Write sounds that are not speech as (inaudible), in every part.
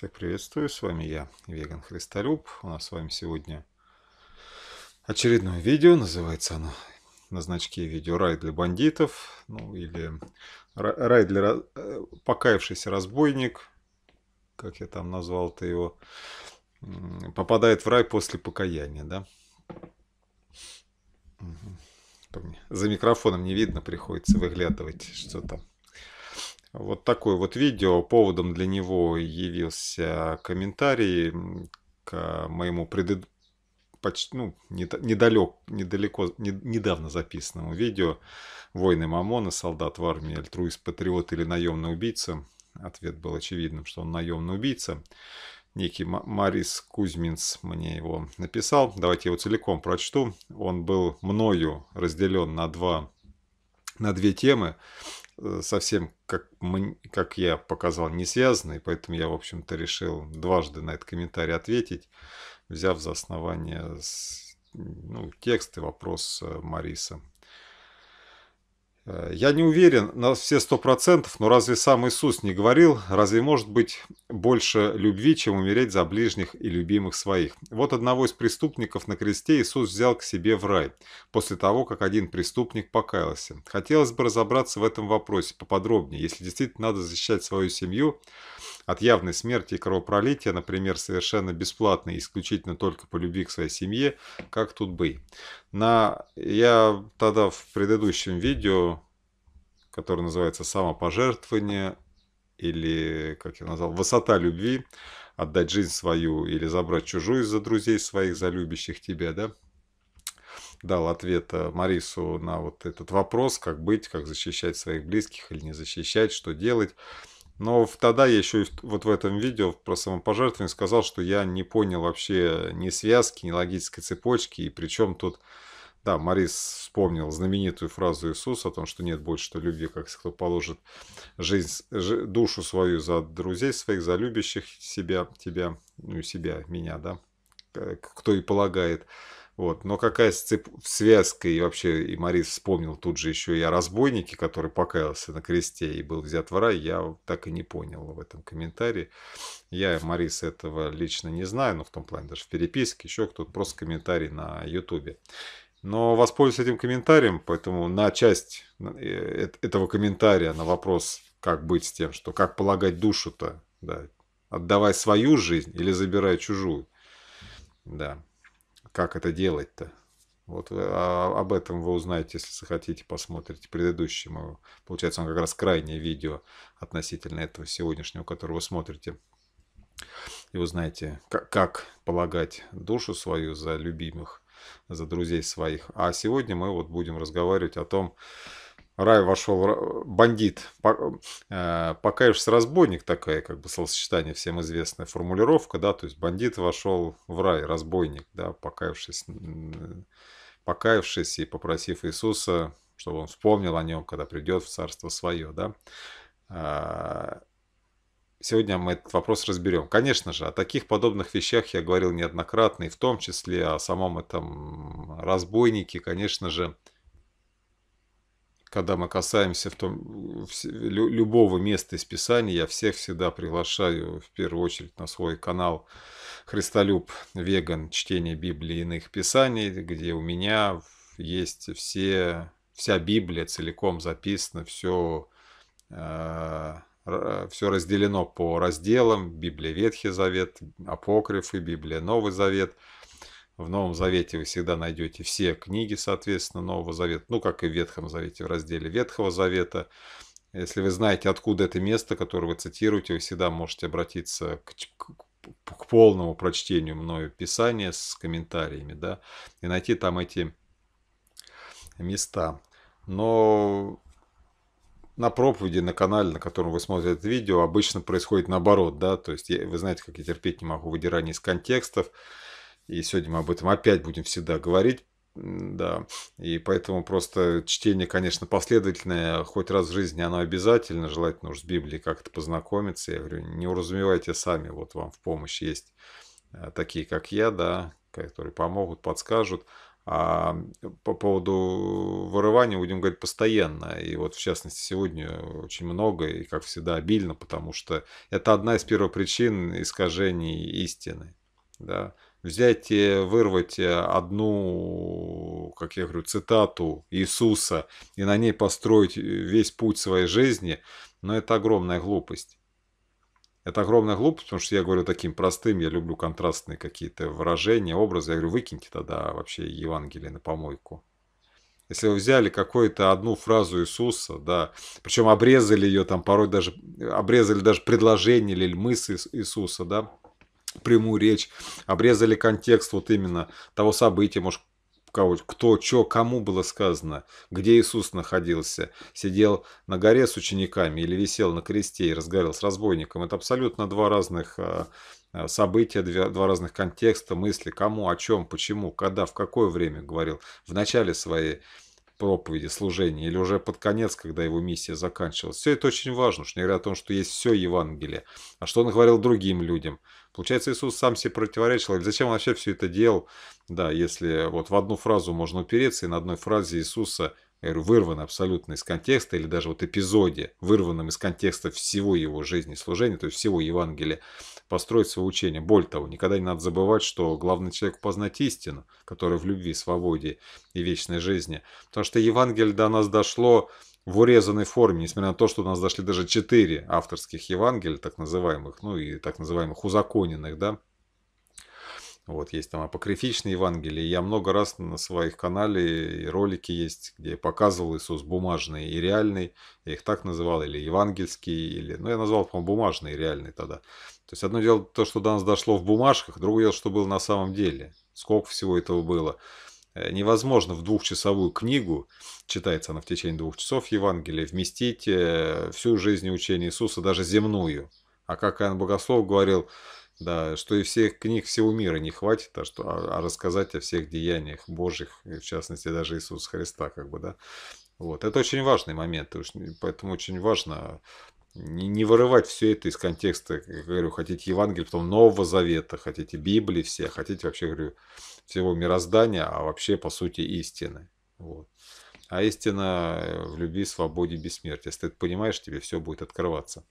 Всех приветствую, с вами я, Веган Христолюб. У нас с вами сегодня очередное видео, называется оно на значке видео «Рай для бандитов», ну или «Рай для э, покаявшийся разбойник», как я там назвал-то его, попадает в рай после покаяния, да? За микрофоном не видно, приходится выглядывать, что то вот такое вот видео. Поводом для него явился комментарий к моему предыд... почти, ну, недалек, недалеко, недавно записанному видео «Войны Мамона. Солдат в армии. Альтруист, патриот или наемный убийца». Ответ был очевидным, что он наемный убийца. Некий Марис Кузьминс мне его написал. Давайте его целиком прочту. Он был мною разделен на два на две темы. Э, совсем, как, мы, как я показал, не связаны, поэтому я, в общем-то, решил дважды на этот комментарий ответить, взяв за основание ну, текст и вопрос э, Мариса. Э, я не уверен на все сто процентов, но разве сам Иисус не говорил, разве может быть больше любви, чем умереть за ближних и любимых своих? Вот одного из преступников на кресте Иисус взял к себе в рай, после того, как один преступник покаялся. Хотелось бы разобраться в этом вопросе поподробнее, если действительно надо защищать свою семью, от явной смерти и кровопролития, например, совершенно бесплатно и исключительно только по любви к своей семье, как тут бы. На, я тогда в предыдущем видео, которое называется «Самопожертвование», или, как я назвал, «Высота любви», отдать жизнь свою или забрать чужую из-за друзей своих, за любящих тебя, да, дал ответ э, Марису на вот этот вопрос, как быть, как защищать своих близких или не защищать, что делать. Но тогда я еще вот в этом видео про самопожертвование сказал, что я не понял вообще ни связки, ни логической цепочки. И причем тут, да, Марис вспомнил знаменитую фразу Иисуса о том, что нет больше что любви, как кто положит жизнь, душу свою за друзей своих, за любящих себя, тебя, ну, себя, меня, да, кто и полагает. Вот. Но какая сцеп... связка, и вообще, и Марис вспомнил тут же еще и о разбойнике, который покаялся на кресте и был взят в рай, я так и не понял в этом комментарии. Я Марис этого лично не знаю, но в том плане даже в переписке, еще кто-то, просто комментарий на ютубе. Но воспользуюсь этим комментарием, поэтому на часть э, э, этого комментария, на вопрос, как быть с тем, что как полагать душу-то, да, отдавай свою жизнь или забирай чужую. Да как это делать-то. Вот э, а, об этом вы узнаете, если захотите, посмотрите предыдущее Получается, он как раз крайнее видео относительно этого сегодняшнего, которое вы смотрите. И узнаете, как, как полагать душу свою за любимых, за друзей своих. А сегодня мы вот будем разговаривать о том, рай вошел бандит, э, покаешься разбойник, такая как бы словосочетание всем известная формулировка, да, то есть бандит вошел в рай, разбойник, да, покаявшись, покаявшись и попросив Иисуса, чтобы он вспомнил о нем, когда придет в царство свое, да. А, сегодня мы этот вопрос разберем. Конечно же, о таких подобных вещах я говорил неоднократно, и в том числе о самом этом разбойнике, конечно же, когда мы касаемся в том, в, любого места из Писания, я всех всегда приглашаю в первую очередь на свой канал «Христолюб Веган. Чтение Библии и иных Писаний», где у меня есть все, вся Библия целиком записана, все, э, все разделено по разделам, Библия Ветхий Завет, Апокрифы, Библия Новый Завет – в Новом Завете вы всегда найдете все книги, соответственно, Нового Завета, ну, как и в Ветхом Завете, в разделе Ветхого Завета. Если вы знаете, откуда это место, которое вы цитируете, вы всегда можете обратиться к, к, к полному прочтению мною Писания с комментариями, да, и найти там эти места. Но на проповеди, на канале, на котором вы смотрите это видео, обычно происходит наоборот, да, то есть вы знаете, как я терпеть не могу выдирание из контекстов, и сегодня мы об этом опять будем всегда говорить. Да, и поэтому просто чтение, конечно, последовательное, хоть раз в жизни оно обязательно, желательно уж с Библией как-то познакомиться. Я говорю, не уразумевайте сами, вот вам в помощь есть э, такие, как я, да, которые помогут, подскажут. А по поводу вырывания будем говорить постоянно. И вот, в частности, сегодня очень много и, как всегда, обильно, потому что это одна из первых причин искажений истины. Да? взять и вырвать э, одну, как я говорю, цитату Иисуса и на ней построить э, весь путь своей жизни, но ну, это огромная глупость. Это огромная глупость, потому что я говорю таким простым, я люблю контрастные какие-то выражения, образы. Я говорю, выкиньте тогда вообще Евангелие на помойку. Если вы взяли какую-то одну фразу Иисуса, да, причем обрезали ее там порой даже, обрезали даже предложение или мысль Иисуса, да, прямую речь, обрезали контекст вот именно того события, может, кого, кто, что, кому было сказано, где Иисус находился, сидел на горе с учениками или висел на кресте и разговаривал с разбойником. Это абсолютно два разных а, а, события, два разных контекста, мысли, кому, о чем, почему, когда, в какое время говорил в начале своей проповеди, служения, или уже под конец, когда его миссия заканчивалась. Все это очень важно, что не говоря о том, что есть все Евангелие. А что он говорил другим людям? Получается, Иисус сам себе противоречил. Или зачем он вообще все это делал? Да, если вот в одну фразу можно упереться, и на одной фразе Иисуса вырвано абсолютно из контекста, или даже вот эпизоде, вырванном из контекста всего его жизни и служения, то есть всего Евангелия, построить свое учение. Более того, никогда не надо забывать, что главный человек познать истину, которая в любви, свободе и вечной жизни. Потому что Евангелие до нас дошло в урезанной форме, несмотря на то, что у нас дошли даже четыре авторских Евангелия, так называемых, ну и так называемых узаконенных, да, вот, есть там апокрифичные Евангелия. Я много раз на своих канале и ролики есть, где показывал Иисус бумажный и реальный. Я их так называл, или евангельский, или... Ну, я назвал, по-моему, бумажный и реальный тогда. То есть одно дело то, что до нас дошло в бумажках, другое дело, что было на самом деле. Сколько всего этого было. Э, невозможно в двухчасовую книгу, читается она в течение двух часов Евангелия вместить э, всю жизнь учения Иисуса, даже земную. А как Иоанн Богослов говорил, да, что и всех книг всего мира не хватит, а, что, а, а рассказать о всех деяниях Божьих, в частности даже Иисуса Христа, как бы, да. Вот, это очень важный момент, поэтому очень важно не, не вырывать все это из контекста. Как говорю, хотите Евангелие, потом Нового Завета, хотите Библии все, хотите вообще, говорю, всего мироздания, а вообще, по сути, истины. Вот. А истина э, в любви, свободе, бессмертии. Если ты это понимаешь, тебе все будет открываться.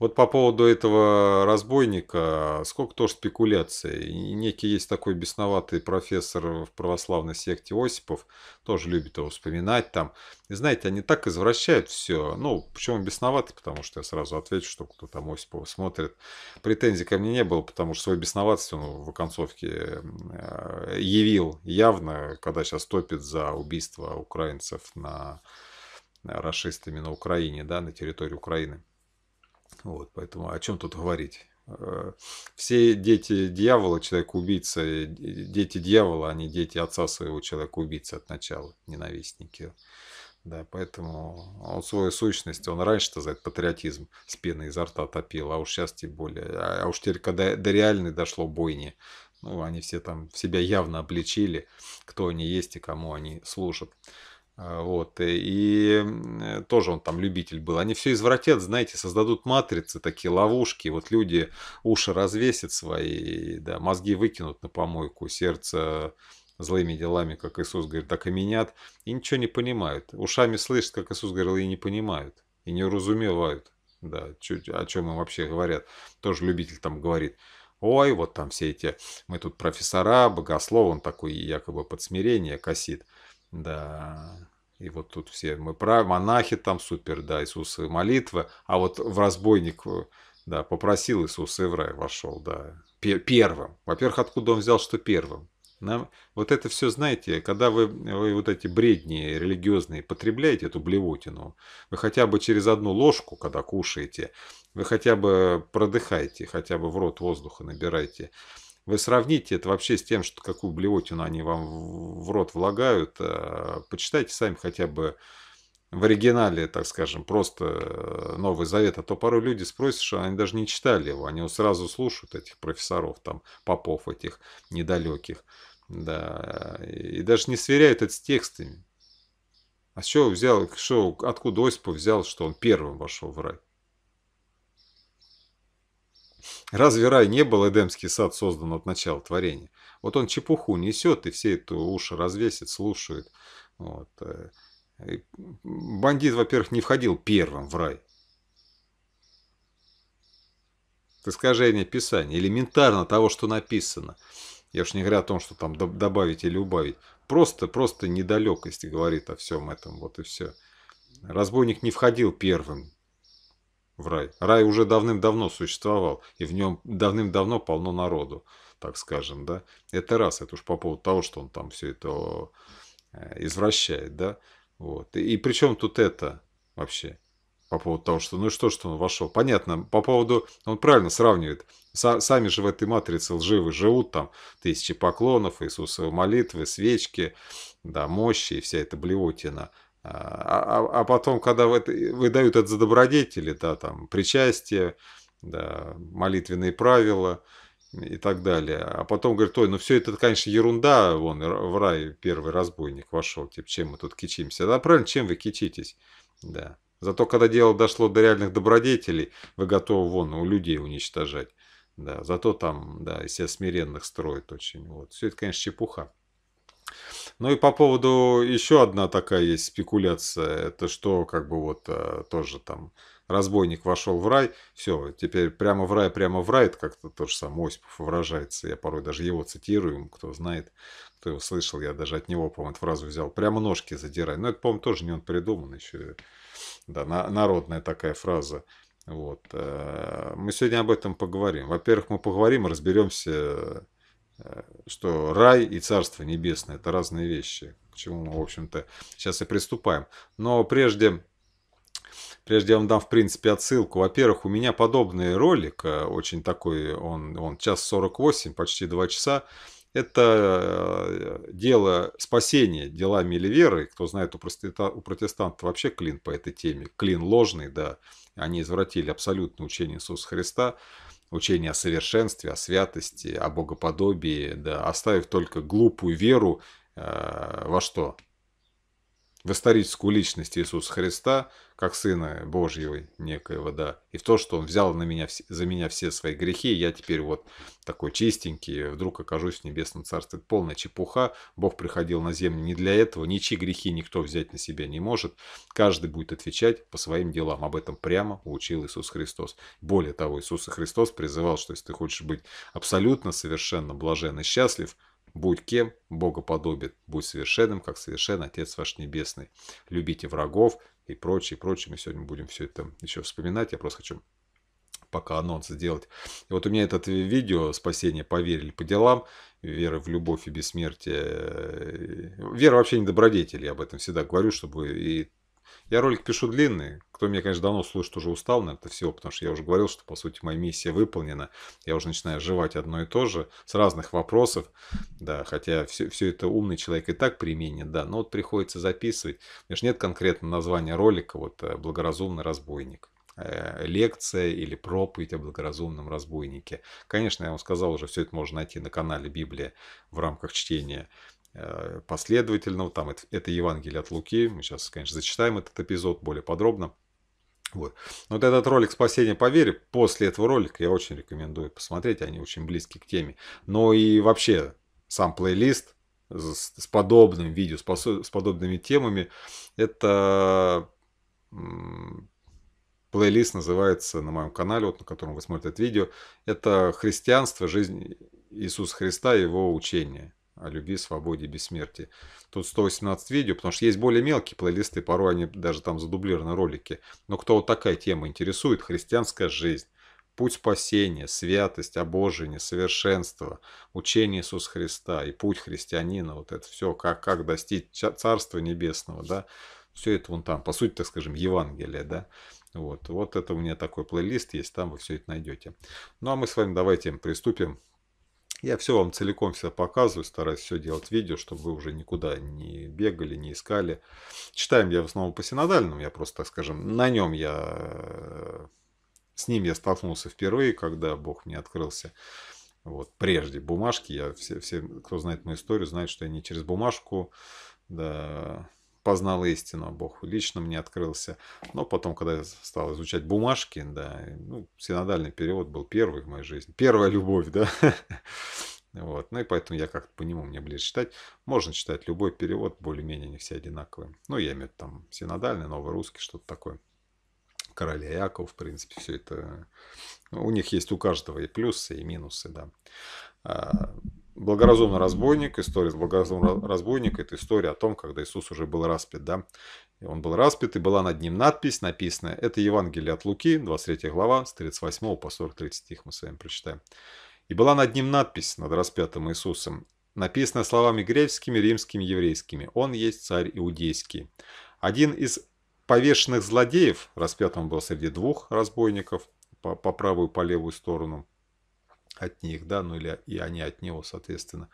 Вот по поводу этого разбойника, сколько тоже спекуляций. некий есть такой бесноватый профессор в православной секте Осипов, тоже любит его вспоминать там. И знаете, они так извращают все. Ну, почему бесноватый? Потому что я сразу отвечу, что кто там Осипова смотрит. Претензий ко мне не было, потому что свой бесноватость он в оконцовке э, явил явно, когда сейчас топит за убийство украинцев на э, расистами на Украине, да, на территории Украины. Вот, поэтому о чем тут говорить? Э, все дети дьявола, человек-убийца, э, дети дьявола, они дети отца своего человека убийца от начала, ненавистники. Да, поэтому он свою сущность, он раньше-то за этот патриотизм с пеной изо рта топил, а уж сейчас тем более. А, а уж теперь, когда до реальной дошло бойни, ну, они все там себя явно обличили, кто они есть и кому они служат. А, вот, и тоже он там любитель был. Они все извратят, знаете, создадут матрицы, такие ловушки. Вот люди уши развесят свои, да, мозги выкинут на помойку, сердце злыми делами, как Иисус говорит, так и менят, и ничего не понимают. Ушами слышат, как Иисус говорил, и не понимают, и не разумевают, да, чуть, о чем им вообще говорят. Тоже любитель там говорит, ой, вот там все эти, мы тут профессора, богослов, он такой якобы подсмирение косит. Да, и вот тут все мы правы, монахи там супер, да, Иисус и молитва. А вот в разбойник, э, да, попросил Иисус и в рай вошел, да, первым. Во-первых, откуда он взял, что первым? Нам, вот это все, знаете, когда вы, вы вот эти бредни религиозные потребляете, эту блевотину, вы хотя бы через одну ложку, когда кушаете, вы хотя бы продыхаете, хотя бы в рот воздуха набираете. Вы сравните это вообще с тем, что какую блевотину они вам в рот влагают. Э, почитайте сами хотя бы в оригинале, так скажем, просто э, Новый Завет, а то пару люди спросят, что они даже не читали его, они вот сразу слушают этих профессоров, там, попов этих недалеких, да, и даже не сверяют это с текстами. А что взял, что, откуда Осипов взял, что он первым вошел в рай? Разве рай не был Эдемский сад создан от начала творения? Вот он чепуху несет и все эту уши развесит, слушает. Вот. Э, бандит, во-первых, не входил первым в рай. Это искажение Писания, элементарно того, что написано. Я уж не говорю о том, что там добавить или убавить. Просто, просто недалекость говорит о всем этом, вот и все. Разбойник не входил первым в рай. Рай уже давным-давно существовал, и в нем давным-давно полно народу, так скажем, да. Это раз, это уж по поводу того, что он там все это э, извращает, да. Вот. И, и при тут это вообще? По поводу того, что ну и что, что он вошел. Понятно, по поводу, он правильно сравнивает. Са, сами же в этой матрице лживы живут там тысячи поклонов, Иисусовы молитвы, свечки, да, мощи и вся эта блевотина. А, а, а потом, когда вы, выдают это за добродетели, да, там, причастие, да, молитвенные правила и так далее. А потом говорит, ой, ну все это, конечно, ерунда, вон, в рай первый разбойник вошел, типа, чем мы тут кичимся? Да, правильно, чем вы кичитесь? Да. Зато, когда дело дошло до реальных добродетелей, вы готовы, вон, у людей уничтожать. Да, зато там, да, себя смиренных строят очень. Вот. Все это, конечно, чепуха. Ну и по поводу еще одна такая есть спекуляция, это что как бы вот э, тоже там разбойник вошел в рай, все, теперь прямо в рай, прямо в рай, это как-то то же самое Осипов выражается, я порой даже его цитирую, кто знает, кто его слышал, я даже от него, по-моему, эту фразу взял, прямо ножки задирай, но это, по-моему, тоже не он придуман еще, да, на народная такая фраза, вот, э, мы сегодня об этом поговорим, во-первых, мы поговорим, разберемся что рай и царство небесное – это разные вещи, к чему мы, в общем-то, сейчас и приступаем. Но прежде, прежде я вам дам, в принципе, отсылку. Во-первых, у меня подобный ролик, э, очень такой, он, он час 48, почти два часа, это э, дело спасения делами или веры. Кто знает, у, протестантов, у протестантов вообще клин по этой теме. Клин ложный, да. Они извратили абсолютно учение Иисуса Христа учение о совершенстве, о святости, о богоподобии, да, оставив только глупую веру э, во что? в историческую личность Иисуса Христа, как Сына Божьего некоего, да, и в то, что Он взял на меня, за меня все свои грехи, и я теперь вот такой чистенький, вдруг окажусь в небесном царстве. Это полная чепуха, Бог приходил на землю не для этого, ничьи грехи никто взять на себя не может, каждый будет отвечать по своим делам, об этом прямо учил Иисус Христос. Более того, Иисус Христос призывал, что если ты хочешь быть абсолютно совершенно блажен и счастлив – Будь кем, Бога подобит, будь совершенным, как совершен Отец ваш Небесный. Любите врагов и прочее, и прочее. Мы сегодня будем все это еще вспоминать. Я просто хочу пока анонс сделать. И вот у меня это видео «Спасение поверили по делам», вера в любовь и бессмертие. Вера вообще не добродетель, я об этом всегда говорю, чтобы и я ролик пишу длинный. Кто меня, конечно, давно слушает, уже устал на это все, потому что я уже говорил, что, по сути, моя миссия выполнена. Я уже начинаю жевать одно и то же с разных вопросов. Да, хотя все, все это умный человек и так применит, да. Но вот приходится записывать. У меня же нет конкретного названия ролика, вот э, «Благоразумный разбойник» э, лекция или проповедь о благоразумном разбойнике. Конечно, я вам сказал уже, все это можно найти на канале Библия в рамках чтения Э, последовательного, там это, это Евангелие от Луки, мы сейчас, конечно, зачитаем этот эпизод более подробно. Вот. вот этот ролик «Спасение по вере», после этого ролика я очень рекомендую посмотреть, они очень близки к теме. Но и вообще сам плейлист с, с подобным видео, с, с подобными темами, это плейлист называется на моем канале, вот на котором вы смотрите это видео, это «Христианство, жизнь Иисуса Христа и его учение» о любви, свободе и бессмертии. Тут 118 видео, потому что есть более мелкие плейлисты, порой они даже там задублированы ролики. Но кто вот такая тема интересует, христианская жизнь, путь спасения, святость, обожение, совершенство, учение Иисуса Христа и путь христианина, вот это все, как, как достичь Царства Небесного, да, все это вон там, по сути, так скажем, Евангелие, да, вот, вот это у меня такой плейлист есть, там вы все это найдете. Ну а мы с вами давайте приступим я все вам целиком все показываю, стараюсь все делать видео, чтобы вы уже никуда не бегали, не искали. Читаем я в основном по синодальному, я просто, так скажем, на нем я... С ним я столкнулся впервые, когда Бог мне открылся. Вот, прежде бумажки, я все, все, кто знает мою историю, знает, что я не через бумажку, да, познал истину, Бог лично мне открылся. Но потом, когда я стал изучать бумажки, да, ну, синодальный перевод был первый в моей жизни. Первая любовь, да. (laughs) Вот. Ну и поэтому я как-то по нему мне ближе читать. Можно читать любой перевод, более-менее не все одинаковые. Ну, я имею в виду там синодальный, новый русский, что-то такое. Короля Яков, в принципе, все это... Ну, у них есть у каждого и плюсы, и минусы, да. А, Благоразумный разбойник, история с благоразумным это история о том, когда Иисус уже был распят, да? И Он был распят, и была над ним надпись, написанная, это Евангелие от Луки, 23 глава, с 38 по 43 стих мы с вами прочитаем. И была над ним надпись, над распятым Иисусом, написанная словами греческими, римскими, еврейскими. Он есть царь иудейский. Один из повешенных злодеев, распят он был среди двух разбойников, по, по правую и по левую сторону – от них, да, ну или и они от него, соответственно.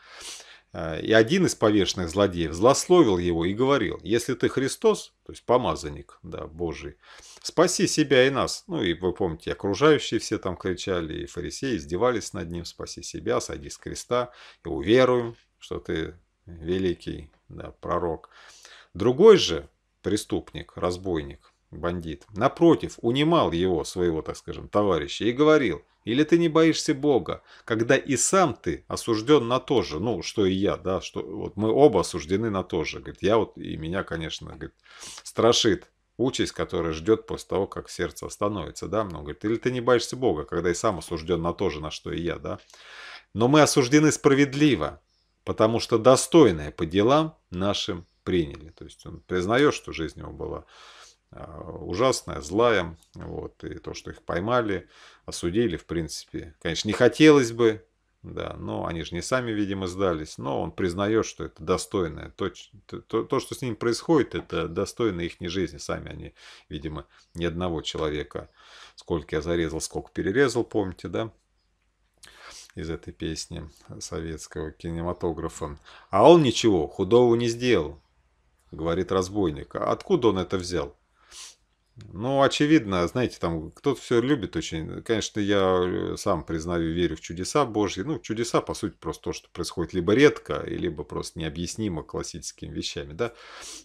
Э, и один из повешенных злодеев злословил его и говорил, если ты Христос, то есть помазанник да, Божий, спаси себя и нас. Ну и вы помните, окружающие все там кричали, и фарисеи издевались над ним, спаси себя, садись с креста и уверуем, что ты великий да, пророк. Другой же преступник, разбойник, бандит. Напротив, унимал его, своего, так скажем, товарища, и говорил, или ты не боишься Бога, когда и сам ты осужден на то же, ну, что и я, да, что вот мы оба осуждены на то же. Говорит, я вот, и меня, конечно, говорит, страшит участь, которая ждет после того, как сердце остановится, да, но, ну, говорит, или ты не боишься Бога, когда и сам осужден на то же, на что и я, да. Но мы осуждены справедливо, потому что достойное по делам нашим приняли. То есть он признает, что жизнь его была Э, ужасная, злая. Вот, и то, что их поймали, осудили, в принципе, конечно, не хотелось бы, да, но они же не сами, видимо, сдались. Но он признает, что это достойное. То, то, то что с ним происходит, это достойно их жизни. Сами они, видимо, ни одного человека. Сколько я зарезал, сколько перерезал, помните, да? Из этой песни советского кинематографа. А он ничего худого не сделал, говорит разбойник. А откуда он это взял? Ну, очевидно, знаете, там кто-то все любит очень. Конечно, я э, сам признаю, верю в чудеса Божьи. Ну, чудеса, по сути, просто то, что происходит либо редко, либо просто необъяснимо классическими вещами, да.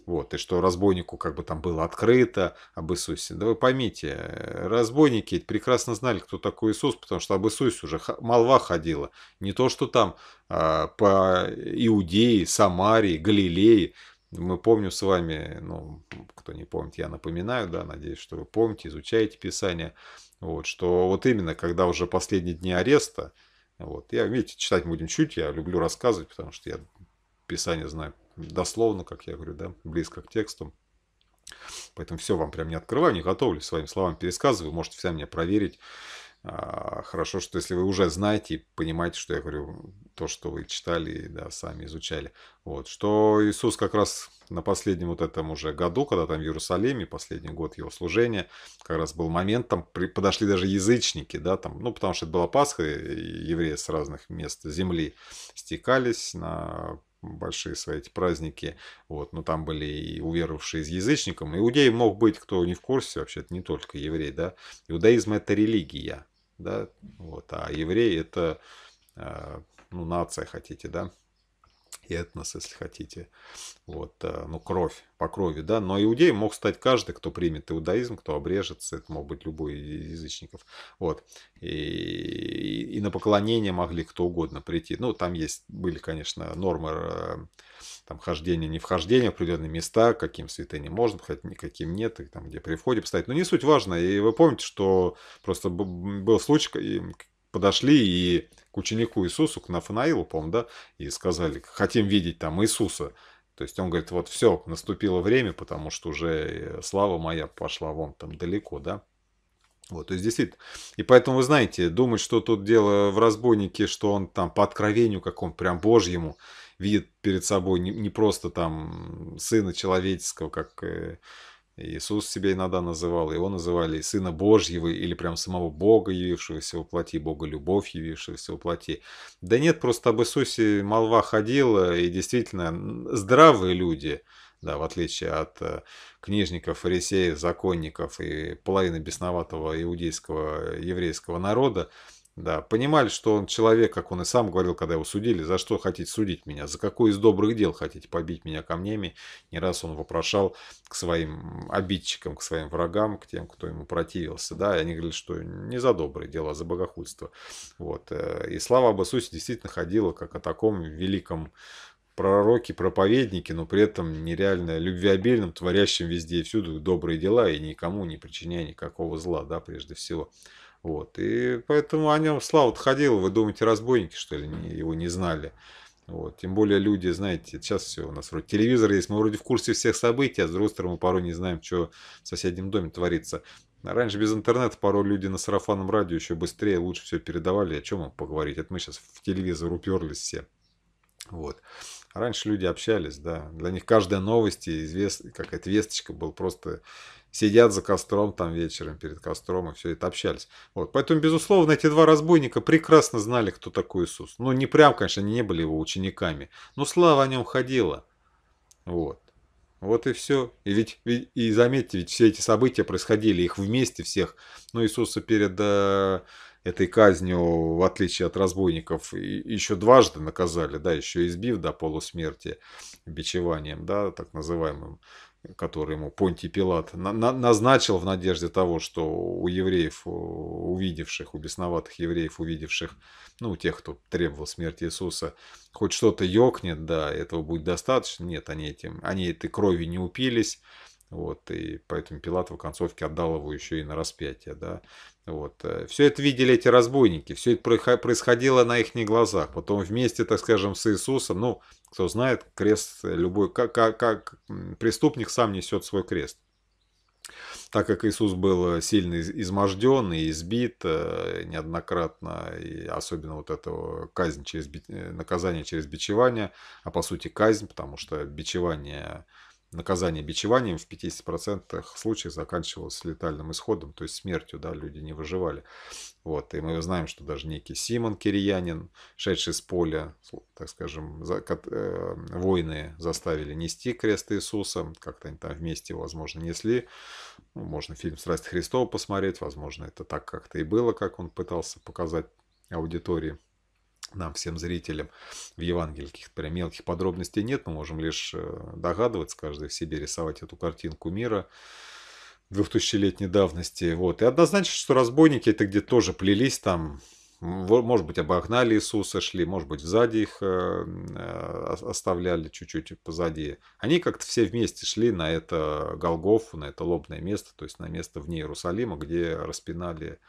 Вот, и что разбойнику как бы там было открыто об Иисусе. Да вы поймите, э, разбойники прекрасно знали, кто такой Иисус, потому что об Иисусе уже молва ходила. Не то, что там а, по Иудее, Самарии, Галилее. Мы помним с вами, ну, кто не помнит, я напоминаю, да, надеюсь, что вы помните, изучаете Писание, вот, что вот именно, когда уже последние дни ареста, вот, я, видите, читать будем чуть, я люблю рассказывать, потому что я Писание знаю дословно, как я говорю, да, близко к тексту. Поэтому все вам прям не открываю, не готовлюсь, своими словами пересказываю, можете сами меня проверить. А, хорошо, что если вы уже знаете и понимаете, что я говорю, то, что вы читали, да, сами изучали. Вот. Что Иисус как раз на последнем вот этом уже году, когда там в Иерусалиме, последний год его служения, как раз был момент, там при, подошли даже язычники, да, там, ну, потому что это была Пасха, и евреи с разных мест земли стекались на большие свои эти праздники, вот, но там были и уверовавшие с язычников, иудеи мог быть, кто не в курсе, вообще это не только еврей, да, иудаизм это религия, да, вот, а евреи это, а, ну, нация, хотите, да, и этнос, если хотите, вот, а, ну, кровь, по крови, да, но иудеем мог стать каждый, кто примет иудаизм, кто обрежется, это мог быть любой из язычников, вот, и, и на поклонение могли кто угодно прийти, ну, там есть, были, конечно, нормы а, там хождение, не вхождение в определенные места, каким святыням можно подходить, никаким нет, и там, где при входе поставить. Но не суть важно. И вы помните, что просто был случай, подошли и к ученику Иисусу, к Нафанаилу, по да, и сказали, хотим видеть там Иисуса. То есть он говорит, вот все, наступило время, потому что уже э, слава моя пошла вон там далеко, да. Вот, то есть действительно. И поэтому, вы знаете, думать, что тут дело в разбойнике, что он там по откровению каком прям божьему, видит перед собой не, не просто там сына человеческого, как э, Иисус себя иногда называл, его называли сына Божьего, или прям самого Бога, явившегося во плоти, Бога любовь, явившегося во плоти. Да нет, просто об Иисусе молва ходила, и действительно здравые люди, да, в отличие от э, книжников, фарисеев, законников и половины бесноватого иудейского, еврейского народа, да, понимали, что он человек, как он и сам говорил, когда его судили, за что хотите судить меня, за какое из добрых дел хотите побить меня камнями. Не раз он вопрошал к своим обидчикам, к своим врагам, к тем, кто ему противился, да, и они говорили, что не за добрые дела, а за богохульство. Вот. Э, и слава об Иисусе действительно ходила как о таком великом пророке, проповеднике, но при этом нереально любвеобильным, творящим везде и всюду добрые дела и никому не причиняя никакого зла, да, прежде всего. Вот. И поэтому о нем слава ходила. Вы думаете, разбойники, что ли, его не знали? Вот. Тем более люди, знаете, сейчас все у нас вроде телевизор есть, мы вроде в курсе всех событий, а с другой стороны мы порой не знаем, что в соседнем доме творится. раньше без интернета порой люди на сарафанном радио еще быстрее, лучше все передавали. О чем вам поговорить? Это мы сейчас в телевизор уперлись все. Вот. А раньше люди общались, да. Для них каждая новость и извест... какая-то весточка была просто сидят за костром там вечером перед костром и все это общались. Вот. Поэтому, безусловно, эти два разбойника прекрасно знали, кто такой Иисус. Ну, не прям, конечно, они не были его учениками, но слава о нем ходила. Вот. Вот и все. И ведь, и заметьте, ведь все эти события происходили, их вместе всех. Но Иисуса перед э, этой казнью, в отличие от разбойников, и, еще дважды наказали, да, еще избив до полусмерти бичеванием, да, так называемым который ему Понтий Пилат на на назначил в надежде того, что у евреев, увидевших, у бесноватых евреев, увидевших, ну, тех, кто требовал смерти Иисуса, хоть что-то ёкнет, да, этого будет достаточно. Нет, они, этим, они этой кровью не упились, вот, и поэтому Пилат в концовке отдал его еще и на распятие, да. Вот. Э, все это видели эти разбойники, все это происходило на их глазах. Потом вместе, так скажем, с Иисусом, ну, кто знает, крест любой, как, как, как преступник сам несет свой крест. Так как Иисус был сильно изможден и избит э, неоднократно, и особенно вот этого казнь через, э, наказание через бичевание, а по сути казнь, потому что бичевание – наказание бичеванием в 50% случаев заканчивалось летальным исходом, то есть смертью, да, люди не выживали. Вот, и мы знаем, что даже некий Симон Кирьянин, шедший с поля, так скажем, за, э, войны заставили нести крест Иисуса, как-то они там вместе, возможно, несли. Ну, можно фильм «Страсть Христова» посмотреть, возможно, это так как-то и было, как он пытался показать аудитории нам, всем зрителям в Евангелии каких-то прям мелких подробностей нет, мы можем лишь э, догадываться, каждый в себе рисовать эту картинку мира 2000-летней давности. Вот. И однозначно, что разбойники это где-то тоже плелись там может быть, обогнали Иисуса, шли, может быть, сзади их э, э, оставляли чуть-чуть позади. Они как-то все вместе шли на это Голгофу, на это лобное место, то есть на место вне Иерусалима, где распинали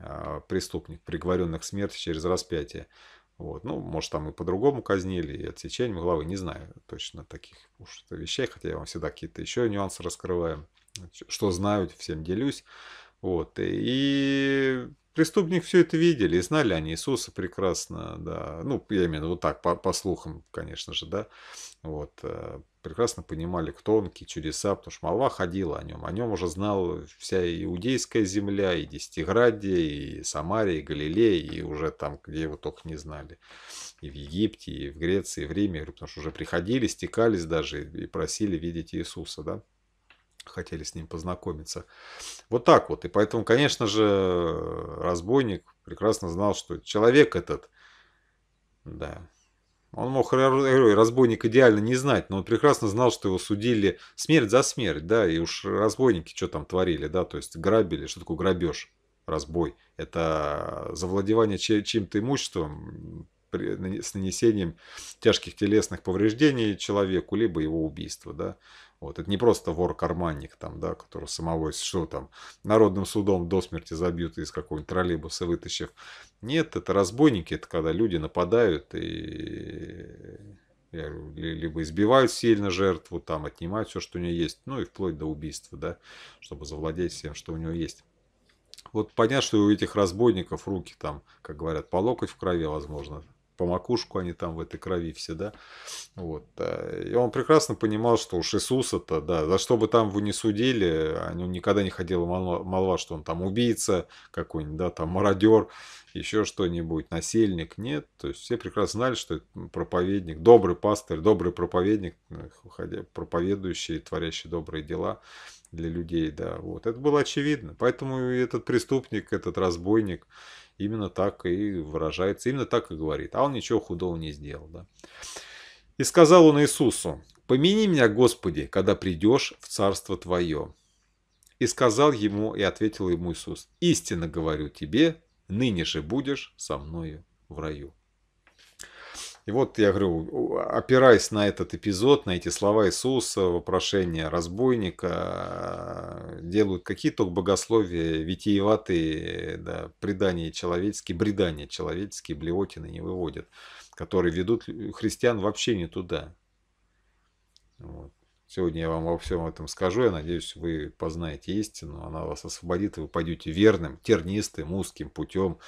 э, преступник, приговоренных к смерти через распятие. Вот. Ну, может, там и по-другому казнили, и отсечением главы, не знаю точно таких уж вещей, хотя я вам всегда какие-то еще нюансы раскрываю. Что знаю, всем делюсь. Вот. И Преступник все это видели и знали они Иисуса прекрасно, да. Ну, я имею в виду вот так, по, по слухам, конечно же, да. Вот, э, прекрасно понимали, кто он, какие чудеса, потому что молва ходила о нем. О нем уже знала вся иудейская земля, и Десятиградия, и Самария, и Галилея, и уже там, где его только не знали. И в Египте, и в Греции, и в Риме, потому что уже приходили, стекались даже и просили видеть Иисуса, да хотели с ним познакомиться. Вот так вот. И поэтому, конечно же, разбойник прекрасно знал, что человек этот, да, он мог разбойник идеально не знать, но он прекрасно знал, что его судили смерть за смерть, да, и уж разбойники что там творили, да, то есть грабили, что такое грабеж, разбой, это завладевание чем-то имуществом с нанесением тяжких телесных повреждений человеку, либо его убийство, да, вот, это не просто вор-карманник, там, да, которого самого, что там, народным судом до смерти забьют из какого-нибудь троллейбуса, вытащив. Нет, это разбойники, это когда люди нападают и либо избивают сильно жертву, там, отнимают все, что у нее есть, ну и вплоть до убийства, да, чтобы завладеть всем, что у него есть. Вот понятно, что у этих разбойников руки там, как говорят, по локоть в крови, возможно, по макушку они там в этой крови все, да. Вот. Э, и он прекрасно понимал, что уж Иисуса-то, да, за что бы там вы а не судили, он никогда не ходила молва, что он там убийца какой-нибудь, да, там мародер, еще что-нибудь, насильник, нет. То есть все прекрасно знали, что это проповедник, добрый пастырь, добрый проповедник, э, проповедующий, творящий добрые дела для людей, да, вот. Это было очевидно. Поэтому этот преступник, этот разбойник, Именно так и выражается, именно так и говорит. А он ничего худого не сделал. Да? И сказал он Иисусу, «Помяни меня, Господи, когда придешь в Царство Твое». И сказал ему, и ответил ему Иисус, «Истинно говорю тебе, ныне же будешь со мною в раю». И вот я говорю, опираясь на этот эпизод, на эти слова Иисуса, вопрошение разбойника, э, делают какие то богословия, витиеватые да, предания человеческие, бредания человеческие, блевотины не выводят, которые ведут христиан вообще не туда. Вот. Сегодня я вам во всем этом скажу. Я надеюсь, вы познаете истину. Она вас освободит, и вы пойдете верным, тернистым, узким путем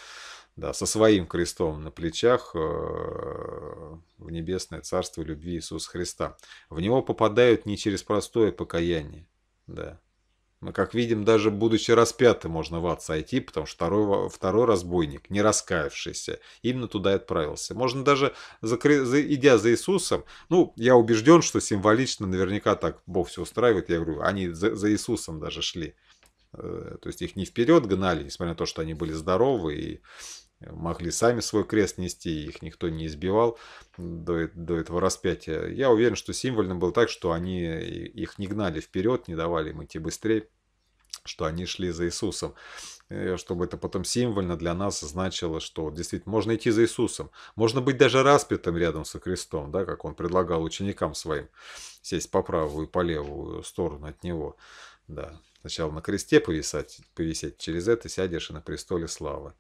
да, со своим крестом на плечах э, в небесное царство любви Иисуса Христа. В него попадают не через простое покаяние, да. Мы, как видим, даже будучи распятым, можно в ад сойти, потому что второй, второй разбойник, не раскаявшийся, именно туда и отправился. Можно даже, за, за, идя за Иисусом, ну, я убежден, что символично наверняка так Бог все устраивает, я говорю, они за, за Иисусом даже шли. Э, то есть их не вперед гнали, несмотря на то, что они были здоровы и могли сами свой крест нести, их никто не избивал до, до этого распятия. Я уверен, что символьно было так, что они их не гнали вперед, не давали им идти быстрее, что они шли за Иисусом э, чтобы это потом символьно для нас значило, что действительно можно идти за Иисусом, можно быть даже распятым рядом со крестом, да, как он предлагал ученикам своим сесть по правую и по левую сторону от него. Да. Сначала на кресте повисать, повисеть, через это сядешь и на престоле славы.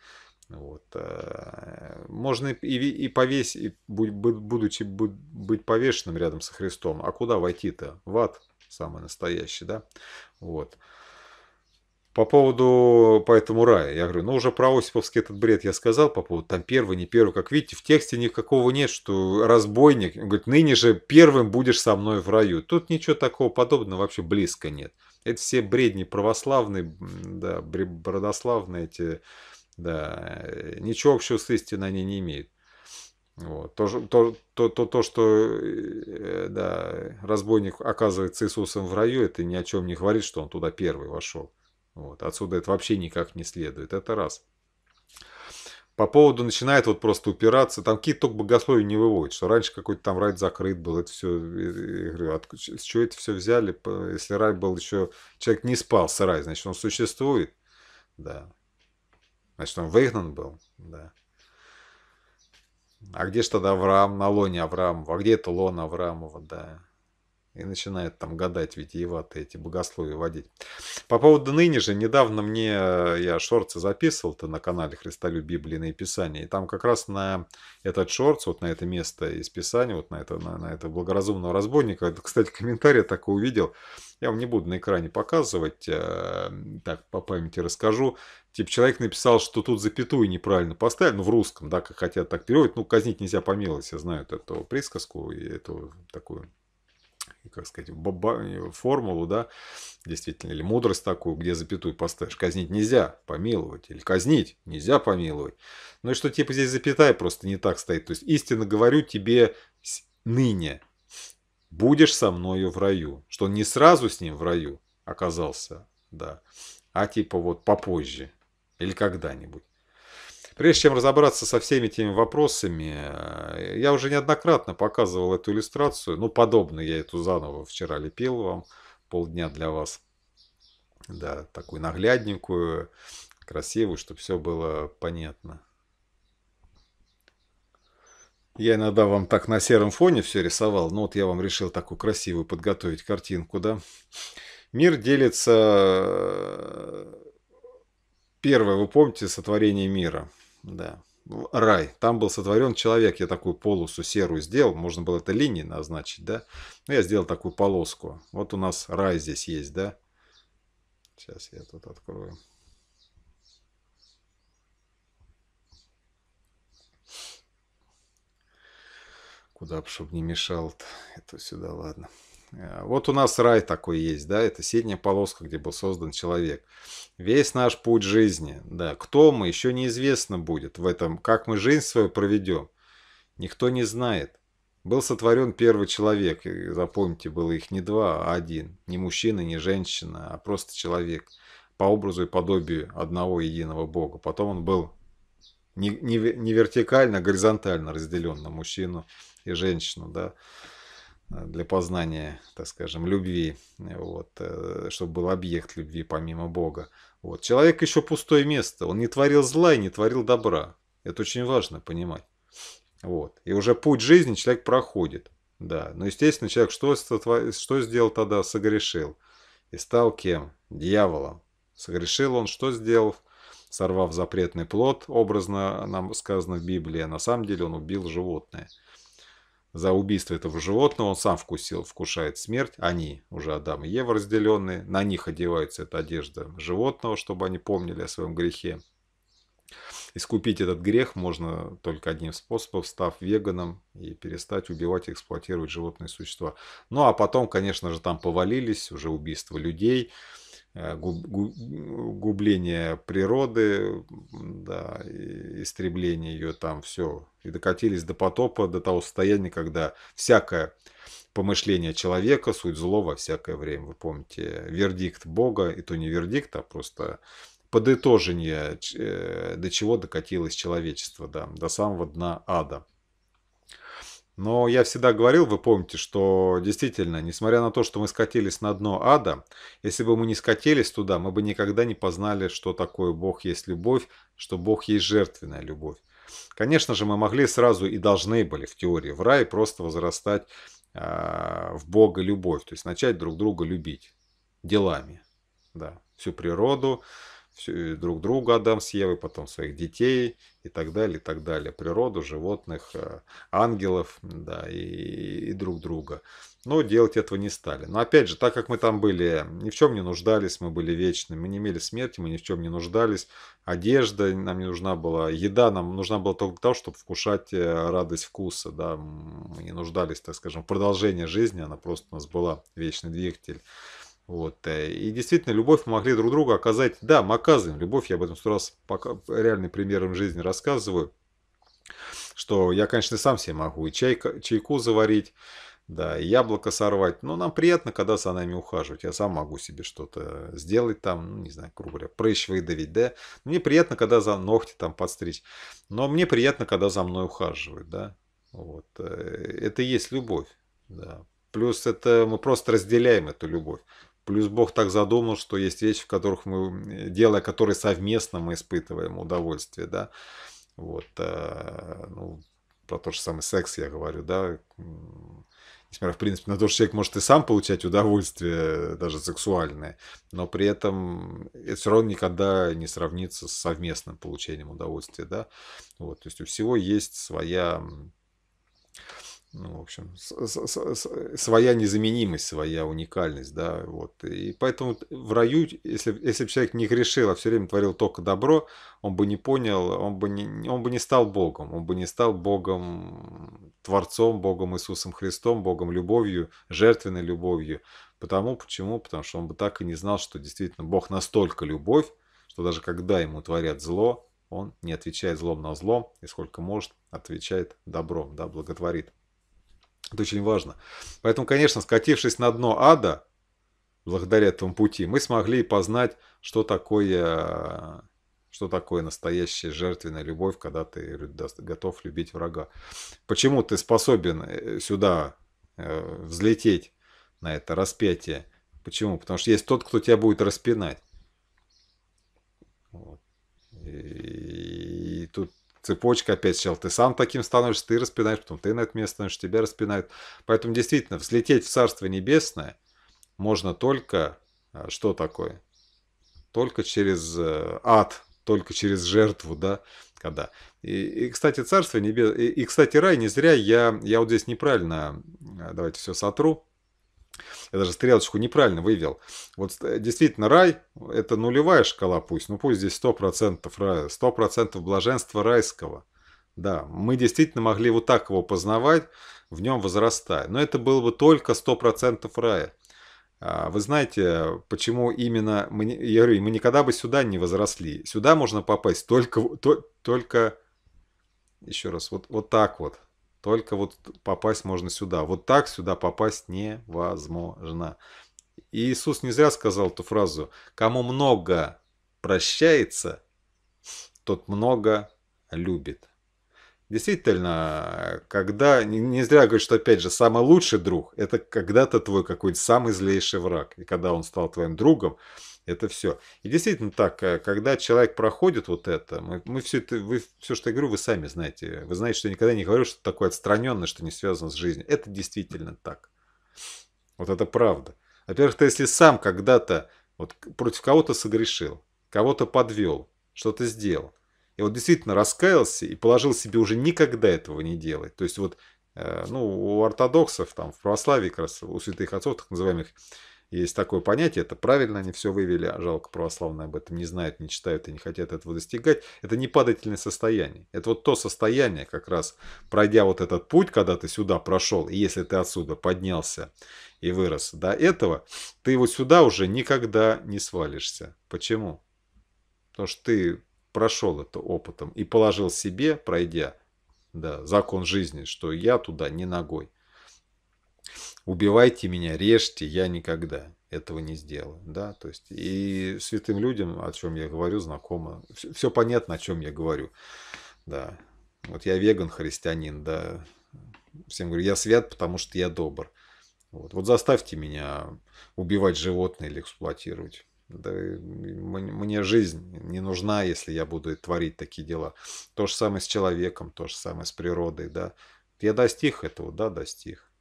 Вот. Э, можно и, и повесь, и будучи быть повешенным рядом со Христом. А куда войти-то? В ад самый настоящий, да? Вот. По поводу по этому рая, я говорю, ну уже про Осиповский этот бред я сказал, по поводу там первый, не первый, как видите, в тексте никакого нет, что разбойник, говорит, ныне же первым будешь со мной в раю. Тут ничего такого подобного вообще близко нет. Это все бредни православные, да, бродославные эти да, э, ничего общего с истиной они не имеют. Вот. То, то, то, то, то, что э, да, разбойник оказывается Иисусом в раю, это ни о чем не говорит, что он туда первый вошел. Вот. Отсюда это вообще никак не следует. Это раз. По поводу начинает вот просто упираться, там какие-то только богословия не выводят, что раньше какой-то там рай закрыт был, это все, я э, говорю, от, с чего это все взяли, если рай был еще, человек не спал с рай, значит он существует, да, Значит, он выгнан был, да. А где же тогда Авраам на лоне Авраамова? А где это лон Авраамова, да? И начинает там гадать витиеватые эти богословия водить. По поводу ныне же, недавно мне, э, я шорцы записывал-то на канале Христолюб Библии Писания, и там как раз на этот шорт, вот на это место из Писания, вот на, это, на, на этого благоразумного разбойника, кстати, комментарий такой увидел, я вам не буду на экране показывать, э, так по памяти расскажу. Типа человек написал, что тут запятую неправильно поставили, ну в русском, да, как хотят так переводят, ну казнить нельзя помиловать, все знают эту присказку и эту такую как сказать, баба, формулу, да, действительно, или мудрость такую, где запятую поставишь. Казнить нельзя, помиловать. Или казнить нельзя, помиловать. Ну и что, типа, здесь запятая просто не так стоит. То есть, истинно говорю тебе ныне, будешь со мною в раю. Что он не сразу с ним в раю оказался, да, а типа вот попозже или когда-нибудь. Прежде чем разобраться со всеми этими вопросами, э, я уже неоднократно показывал эту иллюстрацию, ну, подобно я эту заново вчера лепил вам, полдня для вас, да, такую наглядненькую, красивую, чтобы все было понятно. Я иногда вам так на сером фоне все рисовал, но вот я вам решил такую красивую подготовить картинку, да. Мир делится... Э, первое, вы помните сотворение мира. Да. Рай. Там был сотворен человек. Я такую полосу серую сделал. Можно было это линией назначить, да? Но ну, я сделал такую полоску. Вот у нас рай здесь есть, да? Сейчас я тут открою. Куда бы, чтобы не мешал Это сюда, ладно. Э, вот у нас рай такой есть, да, это синяя полоска, где был создан человек. Весь наш путь жизни, да, кто мы, еще неизвестно будет в этом, как мы жизнь свою проведем. Никто не знает. Был сотворен первый человек, и запомните, было их не два, а один. Не мужчина, не женщина, а просто человек по образу и подобию одного единого Бога. Потом он был не, не, не вертикально, а горизонтально разделен на мужчину и женщину, да. Э, для познания, так скажем, любви, э, вот, э, чтобы был объект любви помимо Бога. Вот. Человек еще пустое место, он не творил зла и не творил добра. Это очень важно понимать. Вот. И уже путь жизни человек проходит. Да, но естественно, человек что, что сделал тогда? Согрешил. И стал кем? Дьяволом. Согрешил он, что сделал? Сорвав запретный плод, образно нам сказано в Библии, «А на самом деле он убил животное – за убийство этого животного он сам вкусил, вкушает смерть. Они, уже Адам и Ева разделенные, на них одевается эта одежда животного, чтобы они помнили о своем грехе. Искупить этот грех можно только одним способом, став веганом и перестать убивать и эксплуатировать животные существа. Ну а потом, конечно же, там повалились уже убийства людей, Э, губление природы, да, истребление ее там, все. И докатились до потопа, до того состояния, когда всякое помышление человека, суть зло во всякое время. Вы помните, вердикт Бога, и то не вердикт, а просто подытожение, э, до чего докатилось человечество, да, до самого дна ада. Но я всегда говорил, вы помните, что действительно, несмотря на то, что мы скатились на дно ада, если бы мы не скатились туда, мы бы никогда не познали, что такое Бог есть любовь, что Бог есть жертвенная любовь. Конечно же, мы могли сразу и должны были в теории в рай просто возрастать э, в Бога любовь, то есть начать друг друга любить делами, да, всю природу, друг друга Адам с Евой, потом своих детей и так далее, и так далее. Природу, животных, э, ангелов, да, и, и друг друга. Но делать этого не стали. Но опять же, так как мы там были, ни в чем не нуждались, мы были вечны, мы не имели смерти, мы ни в чем не нуждались. Одежда нам не нужна была, еда нам нужна была только для того, чтобы вкушать э, радость вкуса, да. Мы не нуждались, так скажем, в продолжении жизни, она просто у нас была вечный двигатель. Вот. Э, и действительно, любовь могли друг другу оказать. Да, мы оказываем любовь, я об этом сто раз пока реальным примером жизни рассказываю. Что я, конечно, сам себе могу и чай, чайку заварить, да, и яблоко сорвать. Но нам приятно, когда за нами ухаживают. Я сам могу себе что-то сделать там, ну, не знаю, грубо говоря, прыщ выдавить, да. Мне приятно, когда за ногти там подстричь. Но мне приятно, когда за мной ухаживают, да. Вот. Э, это и есть любовь, да. Плюс это мы просто разделяем эту любовь. Плюс Бог так задумал, что есть вещи, в которых мы, э, делая которые совместно мы испытываем удовольствие, да. Вот, э, ну, про тот же самый секс я говорю, да. Несмотря, в принципе, на то, что человек может и сам получать удовольствие, э, даже сексуальное, но при этом это все равно никогда не сравнится с совместным получением удовольствия, да. Вот, то есть у всего есть своя ну, в общем, с -с -с своя незаменимость, своя уникальность, да, вот. И поэтому в раю, если, если бы человек не грешил, а все время творил только добро, он бы не понял, он бы не, он бы не стал Богом, он бы не стал Богом, Творцом, Богом Иисусом Христом, Богом любовью, жертвенной любовью. Потому, почему? Потому что он бы так и не знал, что действительно Бог настолько любовь, что даже когда ему творят зло, он не отвечает злом на зло, и сколько может, отвечает добром, да, благотворит. Это очень важно. Поэтому, конечно, скатившись на дно ада, благодаря этому пути, мы смогли познать, что такое, что такое настоящая жертвенная любовь, когда ты готов любить врага. Почему ты способен э, сюда э, взлететь на это распятие? Почему? Потому что есть тот, кто тебя будет распинать. Вот. И, и тут цепочка, опять сначала ты сам таким становишься, ты распинаешь, потом ты на это место становишься, тебя распинают. Поэтому действительно, взлететь в Царство Небесное можно только, а, что такое? Только через э, ад, только через жертву, да, когда. И, и кстати, Царство Небесное, и, и, кстати, рай, не зря я, я вот здесь неправильно, а, давайте все сотру, я даже стрелочку неправильно вывел. Вот э, действительно, рай – это нулевая шкала пусть, но ну, пусть здесь 100% рая, 100% блаженства райского. Да, мы действительно могли вот так его познавать, в нем возрастая. Но это было бы только 100% рая. А, вы знаете, почему именно, мы, я говорю, мы никогда бы сюда не возросли. Сюда можно попасть только, то, только еще раз, вот, вот так вот. Только вот попасть можно сюда. Вот так сюда попасть невозможно. И Иисус не зря сказал эту фразу. Кому много прощается, тот много любит. Действительно, когда, не, зря говорю, что опять же, самый лучший друг, это когда-то твой какой-то самый злейший враг. И когда он стал твоим другом, это все. И действительно так, э, когда человек проходит вот это, мы, мы все это, вы все, что я говорю, вы сами знаете. Вы знаете, что я никогда не говорю, что такое отстраненное, что не связано с жизнью. Это действительно так. Вот это правда. Во-первых, ты если сам когда-то вот против кого-то согрешил, кого-то подвел, что-то сделал, и вот действительно раскаялся и положил себе уже никогда этого не делать. То есть вот э, ну, у ортодоксов, там, в православии, как раз, у святых отцов, так называемых, есть такое понятие, это правильно они все вывели, а жалко православные об этом не знают, не читают и не хотят этого достигать. Это не падательное состояние. Это вот то состояние, как раз пройдя вот этот путь, когда ты сюда прошел, и если ты отсюда поднялся и вырос до этого, ты вот сюда уже никогда не свалишься. Почему? Потому что ты прошел это опытом и положил себе, пройдя да, закон жизни, что я туда не ногой убивайте меня, режьте, я никогда этого не сделаю. Да? То есть, и святым людям, о чем я говорю, знакомо. Все, все понятно, о чем я говорю. Да. Вот я веган, христианин, да. Всем говорю, я свят, потому что я добр. Вот, вот заставьте меня убивать животное или эксплуатировать. Да, мне жизнь не нужна, если я буду творить такие дела. То же самое с человеком, то же самое с природой, да. Я достиг этого, да, достиг.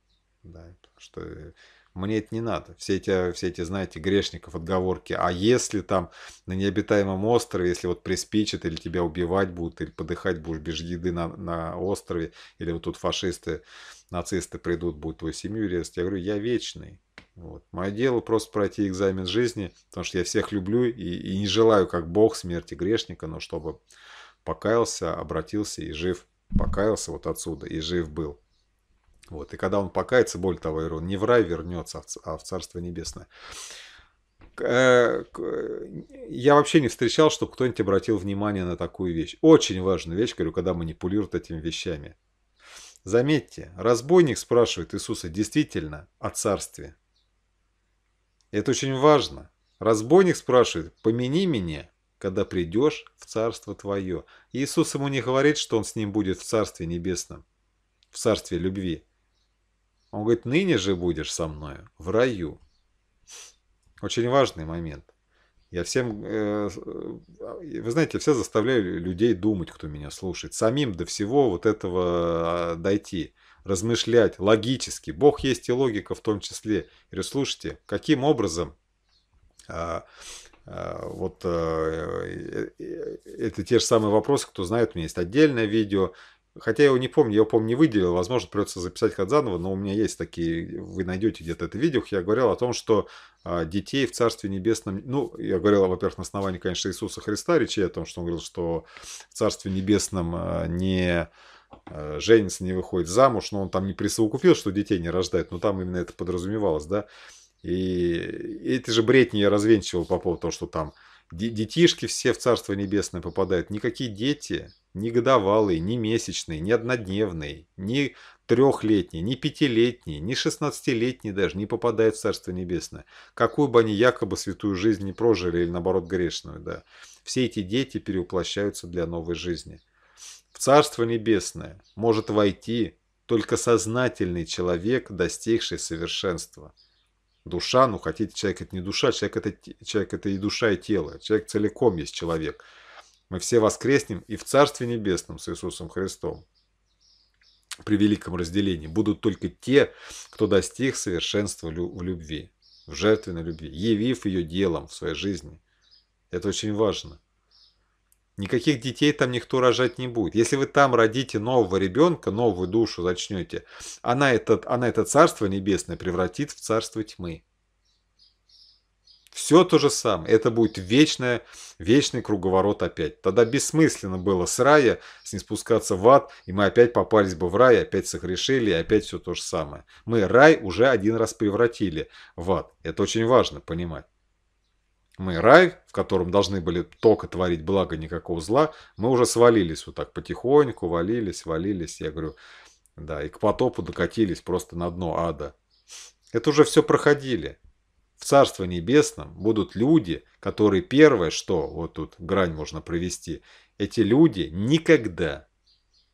Да, потому что э, мне это не надо. Все эти, все эти, знаете, грешников отговорки. А если там на необитаемом острове, если вот приспичит, или тебя убивать будут, или подыхать будешь без еды на, на острове, или вот тут фашисты, нацисты придут, будут твою семью резать. Я говорю, я вечный. Вот. Мое дело просто пройти экзамен жизни, потому что я всех люблю и, и не желаю, как Бог, смерти грешника, но чтобы покаялся, обратился и жив. Покаялся вот отсюда и жив был. Вот. И когда он покается, более того, он не в рай вернется, а в а Царство Небесное. Э, я вообще не встречал, чтобы кто-нибудь обратил внимание на такую вещь. Очень важную вещь, говорю, когда манипулируют этими вещами. Заметьте, разбойник спрашивает Иисуса действительно о царстве. Это очень важно. Разбойник спрашивает, помяни меня, когда придешь в царство твое. И Иисус ему не говорит, что он с ним будет в царстве небесном, в царстве любви. Он говорит, ныне же будешь со мною в раю. Очень важный момент. Я всем, вы знаете, все заставляю людей думать, кто меня слушает. Самим до всего вот этого дойти, размышлять логически. Бог есть и логика в том числе. Я говорю, слушайте, каким образом вот это те же самые вопросы, кто знает, у меня есть отдельное видео, Хотя я его не помню, я его, помню, не выделил. Возможно, придется записать как заново, но у меня есть такие, вы найдете где-то это видео. Я говорил о том, что а, детей в Царстве Небесном... Ну, я говорил, во-первых, на основании, конечно, Иисуса Христа речи о том, что он говорил, что в Царстве Небесном а, не а, женится, не выходит замуж, но он там не присовокупил, что детей не рождает, но там именно это подразумевалось, да. И эти же бредни я развенчивал по поводу того, что там Детишки все в Царство Небесное попадают. Никакие дети, ни годовалые, ни месячные, ни однодневные, ни трехлетние, ни пятилетние, ни шестнадцатилетние даже не попадают в Царство Небесное. Какую бы они якобы святую жизнь не прожили, или наоборот грешную, да. Все эти дети переуплощаются для новой жизни. В Царство Небесное может войти только сознательный человек, достигший совершенства – Душа, ну хотите, человек это не душа, человек это, человек это и душа, и тело. Человек целиком есть человек. Мы все воскреснем и в Царстве Небесном с Иисусом Христом при великом разделении будут только те, кто достиг совершенства в любви, в жертвенной любви, явив ее делом в своей жизни. Это очень важно. Никаких детей там никто рожать не будет. Если вы там родите нового ребенка, новую душу зачнете, она это, она это царство небесное превратит в царство тьмы. Все то же самое. Это будет вечное, вечный круговорот опять. Тогда бессмысленно было с рая с не спускаться в ад, и мы опять попались бы в рай, опять согрешили, и опять все то же самое. Мы рай уже один раз превратили в ад. Это очень важно понимать. Мы рай, в котором должны были только творить благо, никакого зла, мы уже свалились вот так потихоньку, валились, валились. Я говорю, да, и к потопу докатились просто на дно ада. Это уже все проходили. В царстве Небесном будут люди, которые первое, что, вот тут грань можно провести, эти люди никогда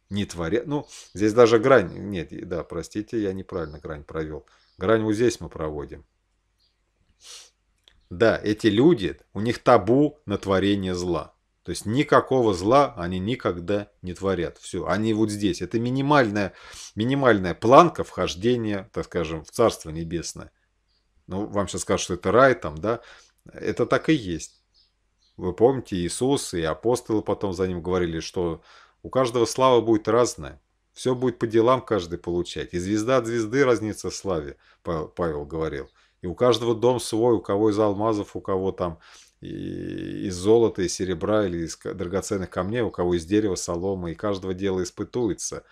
не творят, ну, здесь даже грань, нет, да, простите, я неправильно грань провел. Грань вот здесь мы проводим. Да, эти люди, у них табу на творение зла. То есть никакого зла они никогда не творят. Все, они вот здесь. Это минимальная, минимальная планка вхождения, так скажем, в Царство Небесное. Ну, вам сейчас скажут, что это рай там, да? Это так и есть. Вы помните, Иисус и апостолы потом за ним говорили, что у каждого слава будет разная. Все будет по делам каждый получать. И звезда от звезды разнится в славе, Павел говорил. И у каждого дом свой, у кого из алмазов, у кого там из золота, из серебра или из драгоценных камней, у кого из дерева, соломы, и каждого дела испытуется.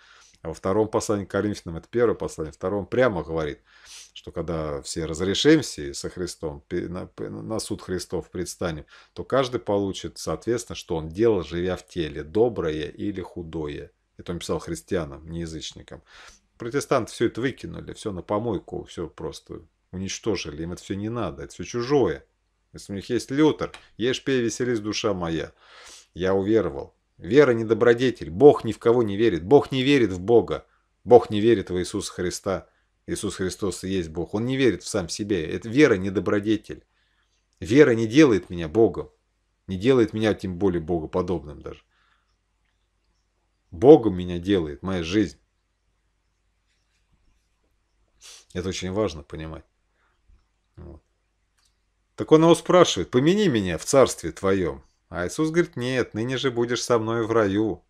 А во втором послании к Коринфянам, это первое послание, втором прямо говорит, что когда все разрешимся со Христом, на суд Христов предстанем, то каждый получит, соответственно, что он делал, живя в теле, доброе или худое. Это он писал христианам, не язычникам. Протестанты все это выкинули, все на помойку, все просто уничтожили. Им это все не надо, это все чужое. Если у них есть Лютер, ешь, пей, веселись, душа моя. Я уверовал. Вера не добродетель. Бог ни в кого не верит. Бог не верит в Бога. Бог не верит в Иисуса Христа. Иисус Христос и есть Бог. Он не верит в сам себе. Это вера не добродетель. Вера не делает меня Богом. Не делает меня тем более Богоподобным даже. Богом меня делает моя жизнь. Это очень важно понимать. Вот. Так он его спрашивает, помяни меня в царстве твоем. А Иисус говорит, нет, ныне же будешь со мной в раю.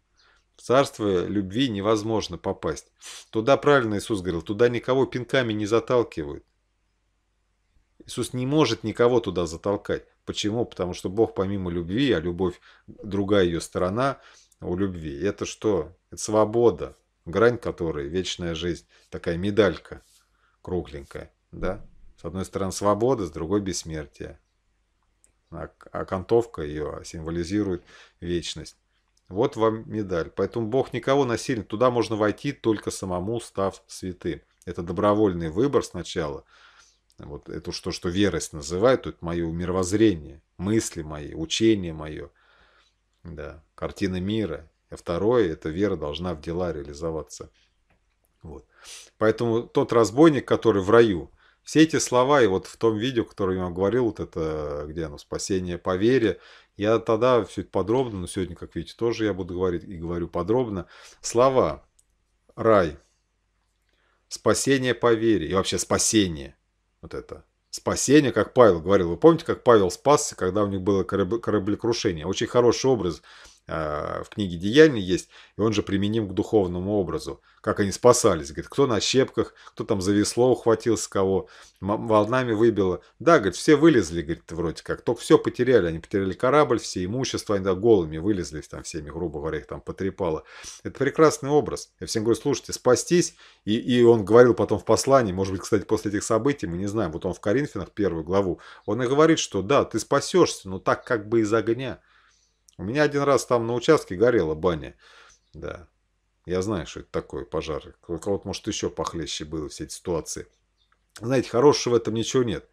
В царство любви невозможно попасть. Туда, правильно Иисус говорил, туда никого пинками не заталкивают. Иисус не может никого туда затолкать. Почему? Потому что Бог помимо любви, а любовь, другая ее сторона у любви. Это что? Это свобода, грань которой вечная жизнь. Такая медалька кругленькая, да? С одной стороны свобода, с другой бессмертие. А а окантовка ее символизирует вечность. Вот вам медаль. Поэтому Бог никого насильно. Туда можно войти только самому, став святым. Это добровольный выбор сначала. Вот это что, что верость называют, тут мое мировоззрение, мысли мои, учение мое, да, картина мира. А второе, эта вера должна в дела реализоваться. Вот. Поэтому тот разбойник, который в раю, все эти слова, и вот в том видео, которое я вам говорил, вот это, где оно, спасение по вере, я тогда все это подробно, но сегодня, как видите, тоже я буду говорить и говорю подробно. Слова рай, спасение по вере и вообще спасение, вот это, спасение, как Павел говорил. Вы помните, как Павел спасся, когда у них было кораблекрушение? Очень хороший образ Э, в книге Деяний есть, и он же применим к духовному образу, как они спасались. Говорит, кто на щепках, кто там за весло ухватился, кого волнами выбило. Да, говорит, все вылезли, говорит, вроде как, только все потеряли. Они потеряли корабль, все имущество, они да, голыми вылезли, там всеми, грубо говоря, их там потрепало. Это прекрасный образ. Я всем говорю, слушайте, спастись, и, и он говорил потом в послании, может быть, кстати, после этих событий, мы не знаем, вот он в Коринфянах, первую главу, он и говорит, что да, ты спасешься, но так как бы из огня. У меня один раз там на участке горела баня. Да, я знаю, что это такое пожар. У кого-то, может, еще похлеще было все эти ситуации. Знаете, хорошего в этом ничего нет.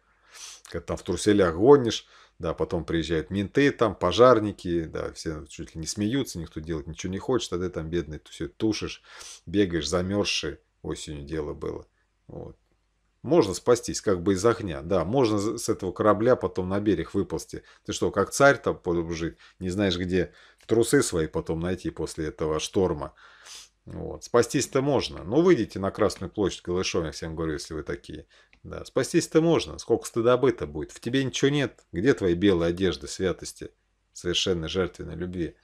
Когда там в труселях гонишь, да, потом приезжают менты, там пожарники, да, все чуть ли не смеются, никто делать ничего не хочет, а ты там бедный ты все тушишь, бегаешь, замерзший, осенью дело было. Вот. Можно спастись как бы из огня, да, можно с этого корабля потом на берег выползти. Ты что, как царь там жить, не знаешь где трусы свои потом найти после этого шторма. Вот. Спастись-то можно. Ну, выйдите на Красную площадь голышом, я всем говорю, если вы такие. Да, спастись-то можно. Сколько стыдобы-то будет. В тебе ничего нет. Где твои белые одежды святости, совершенной жертвенной любви?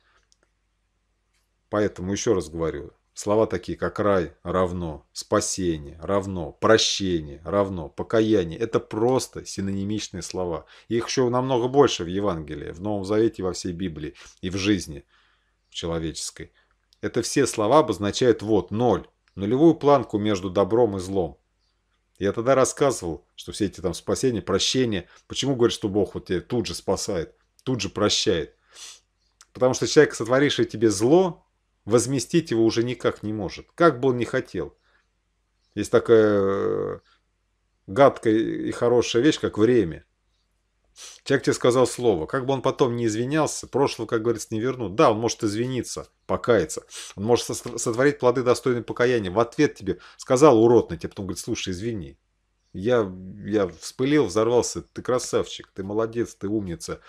Поэтому еще раз говорю, Слова такие, как рай равно, спасение равно, прощение равно, покаяние. Это просто синонимичные слова. Их еще намного больше в Евангелии, в Новом Завете, во всей Библии и в жизни человеческой. Это все слова обозначают вот ноль, нулевую планку между добром и злом. Я тогда рассказывал, что все эти там спасения, прощения, почему говорят, что Бог вот тебя тут же спасает, тут же прощает. Потому что человек, сотворивший тебе зло, возместить его уже никак не может, как бы он ни хотел. Есть такая э, гадкая и хорошая вещь, как время. Человек тебе сказал слово. Как бы он потом не извинялся, прошлого, как говорится, не вернут. Да, он может извиниться, покаяться. Он может сотворить плоды достойные покаяния. В ответ тебе сказал уродный, тебе, потом говорит, слушай, извини. Я, я вспылил, взорвался. Ты красавчик, ты молодец, ты умница.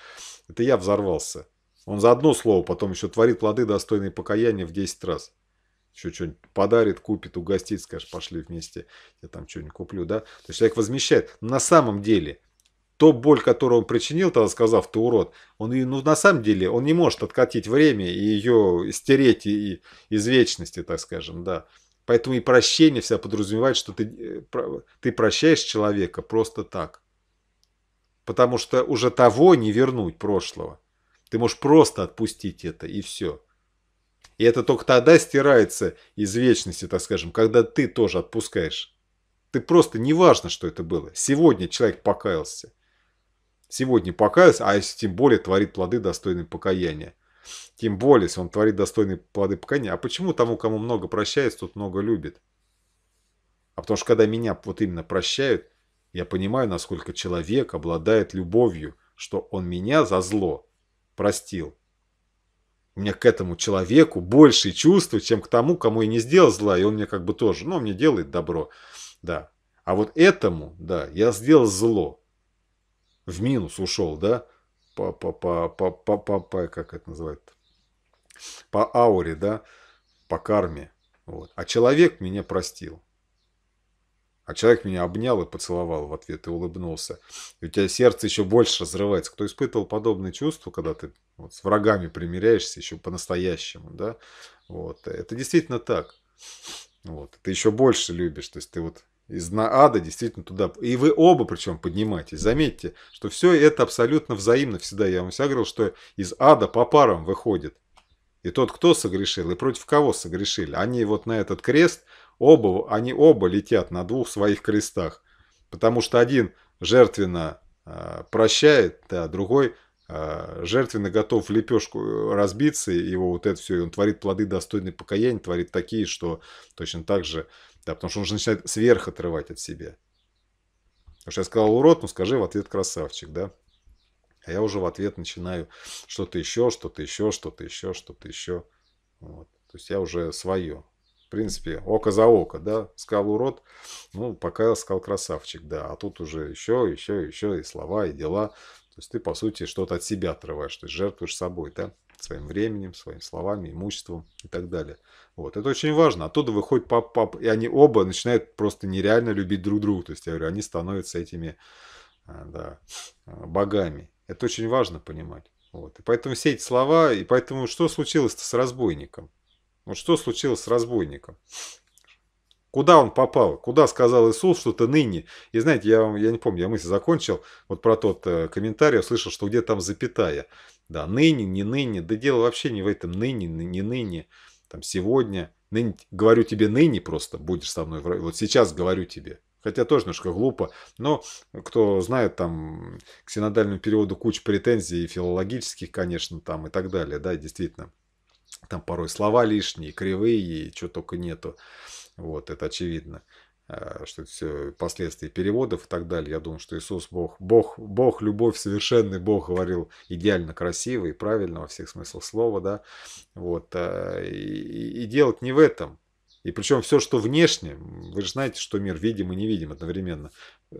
Это я взорвался. Он за одно слово потом еще творит плоды, достойные покаяния в 10 раз. Еще что-нибудь подарит, купит, угостит, скажет, пошли вместе, я там что-нибудь куплю, да? То есть человек возмещает. На самом деле, то боль, которую он причинил, тогда сказав, ты урод, он ее, ну, на самом деле, он не может откатить время и ее стереть и, из вечности, так скажем, да. Поэтому и прощение вся подразумевает, что ты, э, ты прощаешь человека просто так. Потому что уже того не вернуть прошлого. Ты можешь просто отпустить это, и все. И это только тогда стирается из вечности, так скажем, когда ты тоже отпускаешь. Ты просто, неважно, что это было. Сегодня человек покаялся. Сегодня покаялся, а если тем более творит плоды достойные покаяния. Тем более, если он творит достойные плоды покаяния. А почему тому, кому много прощается, тот много любит? А потому что когда меня вот именно прощают, я понимаю, насколько человек обладает любовью, что он меня за зло простил. У меня к этому человеку больше чувства, чем к тому, кому я не сделал зла, и он мне как бы тоже, ну, мне делает добро, да. А вот этому, да, я сделал зло. В минус ушел, да, по, по, по, по, по, по, по как это называют, по ауре, да, по карме. Вот. А человек меня простил. А человек меня обнял и поцеловал в ответ и улыбнулся. И у тебя сердце еще больше разрывается. Кто испытывал подобные чувства, когда ты вот с врагами примиряешься еще по-настоящему, да? Вот. Это действительно так. Вот. Ты еще больше любишь. То есть ты вот из ада действительно туда. И вы оба причем поднимаетесь. Заметьте, что все это абсолютно взаимно всегда. Я вам всегда говорил, что из ада по парам выходит. И тот, кто согрешил, и против кого согрешили. Они вот на этот крест – Оба, они оба летят на двух своих крестах, потому что один жертвенно э, прощает, а другой э, жертвенно готов в лепешку э, разбиться, его вот это все, и он творит плоды достойные покаяния, творит такие, что точно так же, да, потому что он же начинает сверх отрывать от себя. Потому что я сказал урод, ну скажи в ответ красавчик, да? А я уже в ответ начинаю что-то еще, что-то еще, что-то еще, что-то еще. Вот. То есть я уже свое принципе, око за око, да, скал урод, ну, пока скал красавчик, да, а тут уже еще, еще, еще и слова, и дела, то есть ты, по сути, что-то от себя отрываешь, то есть жертвуешь собой, да, своим временем, своими словами, имуществом и так далее. Вот, это очень важно. Оттуда выходит пап-пап, и они оба начинают просто нереально любить друг друга, то есть, я говорю, они становятся этими, а, да, а, богами. Это очень важно понимать. Вот. И поэтому все эти слова, и поэтому что случилось-то с разбойником? Вот что случилось с разбойником? Куда он попал? Куда сказал Иисус, что то ныне? И знаете, я, я не помню, я мысль закончил, вот про тот э, комментарий, я слышал, что где там запятая. Да, ныне, не ныне, да дело вообще не в этом ныне, не ныне, там сегодня. Ныне, говорю тебе ныне просто, будешь со мной, вот сейчас говорю тебе. Хотя тоже немножко глупо, но кто знает, там к синодальному переводу куча претензий и филологических, конечно, там и так далее, да, действительно. Там порой слова лишние, кривые, и чего только нету. Вот, это очевидно а, что это все последствия переводов и так далее. Я думаю, что Иисус Бог, Бог, Бог, любовь совершенный, Бог говорил идеально красиво и правильно во всех смыслах слова, да, вот, а, и, и делать не в этом. И причем все, что внешне, вы же знаете, что мир видим и не видим одновременно.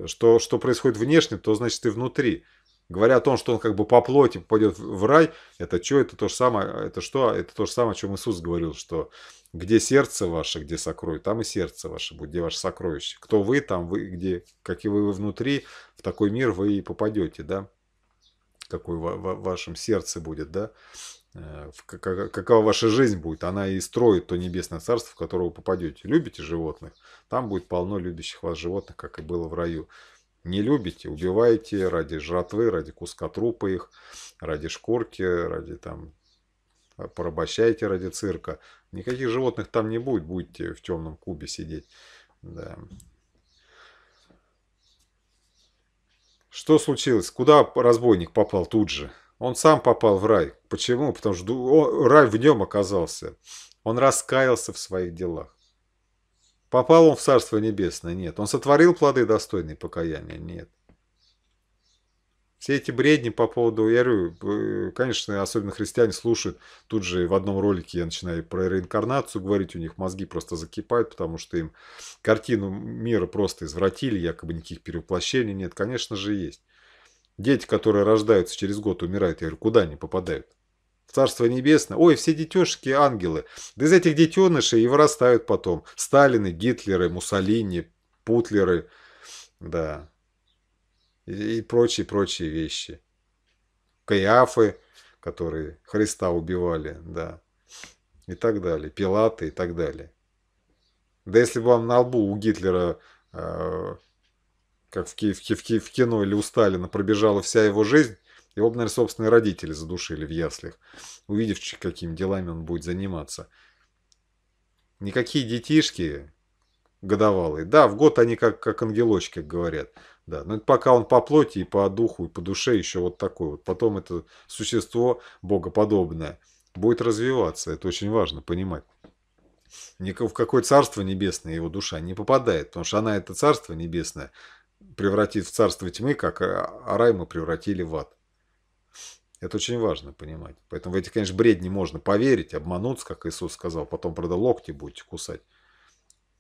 Что, что происходит внешне, то значит и внутри. Говоря о том, что он как бы по плоти попадет в рай, это что? Это то же самое, это что? Это то же самое, о чем Иисус говорил, что где сердце ваше, где сокровище, там и сердце ваше будет, где ваше сокровище. Кто вы, там вы, где, какие вы внутри, в такой мир вы и попадете, да? Какой в, в вашем сердце будет, да? Э, какова ваша жизнь будет, она и строит то небесное царство, в которое вы попадете. Любите животных? Там будет полно любящих вас животных, как и было в раю не любите, убиваете ради жратвы, ради куска трупа их, ради шкурки, ради там а, порабощаете ради цирка. Никаких животных там не будет, будете в темном кубе сидеть. Да. Что случилось? Куда разбойник попал тут же? Он сам попал в рай. Почему? Потому что рай в нем оказался. Он раскаялся в своих делах. Попал он в Царство Небесное? Нет. Он сотворил плоды достойные покаяния? Нет. Все эти бредни по поводу, я говорю, конечно, особенно христиане слушают, тут же в одном ролике я начинаю про реинкарнацию говорить, у них мозги просто закипают, потому что им картину мира просто извратили, якобы никаких перевоплощений нет, конечно же есть. Дети, которые рождаются через год, умирают, я говорю, куда они попадают? в Царство Небесное. Ой, все детешки ангелы. Да из этих детенышей и вырастают потом Сталины, Гитлеры, Муссолини, Путлеры, да, и, и прочие-прочие вещи. Каиафы, которые Христа убивали, да, и так далее, Пилаты и так далее. Да если бы вам на лбу у Гитлера, э, как в, в, в, в кино или у Сталина, пробежала вся его жизнь, его бы, наверное, собственные родители задушили в яслях, увидев, какими делами он будет заниматься. Никакие детишки годовалые. Да, в год они как, как ангелочки, как говорят. Да, но это пока он по плоти и по духу, и по душе еще вот такой вот. Потом это существо богоподобное будет развиваться. Это очень важно понимать. Ни в какое царство небесное его душа не попадает, потому что она это царство небесное превратит в царство тьмы, как э, Арайма превратили в ад. Это очень важно понимать. Поэтому в эти, конечно, бредни можно поверить, обмануться, как Иисус сказал, потом, правда, локти будете кусать.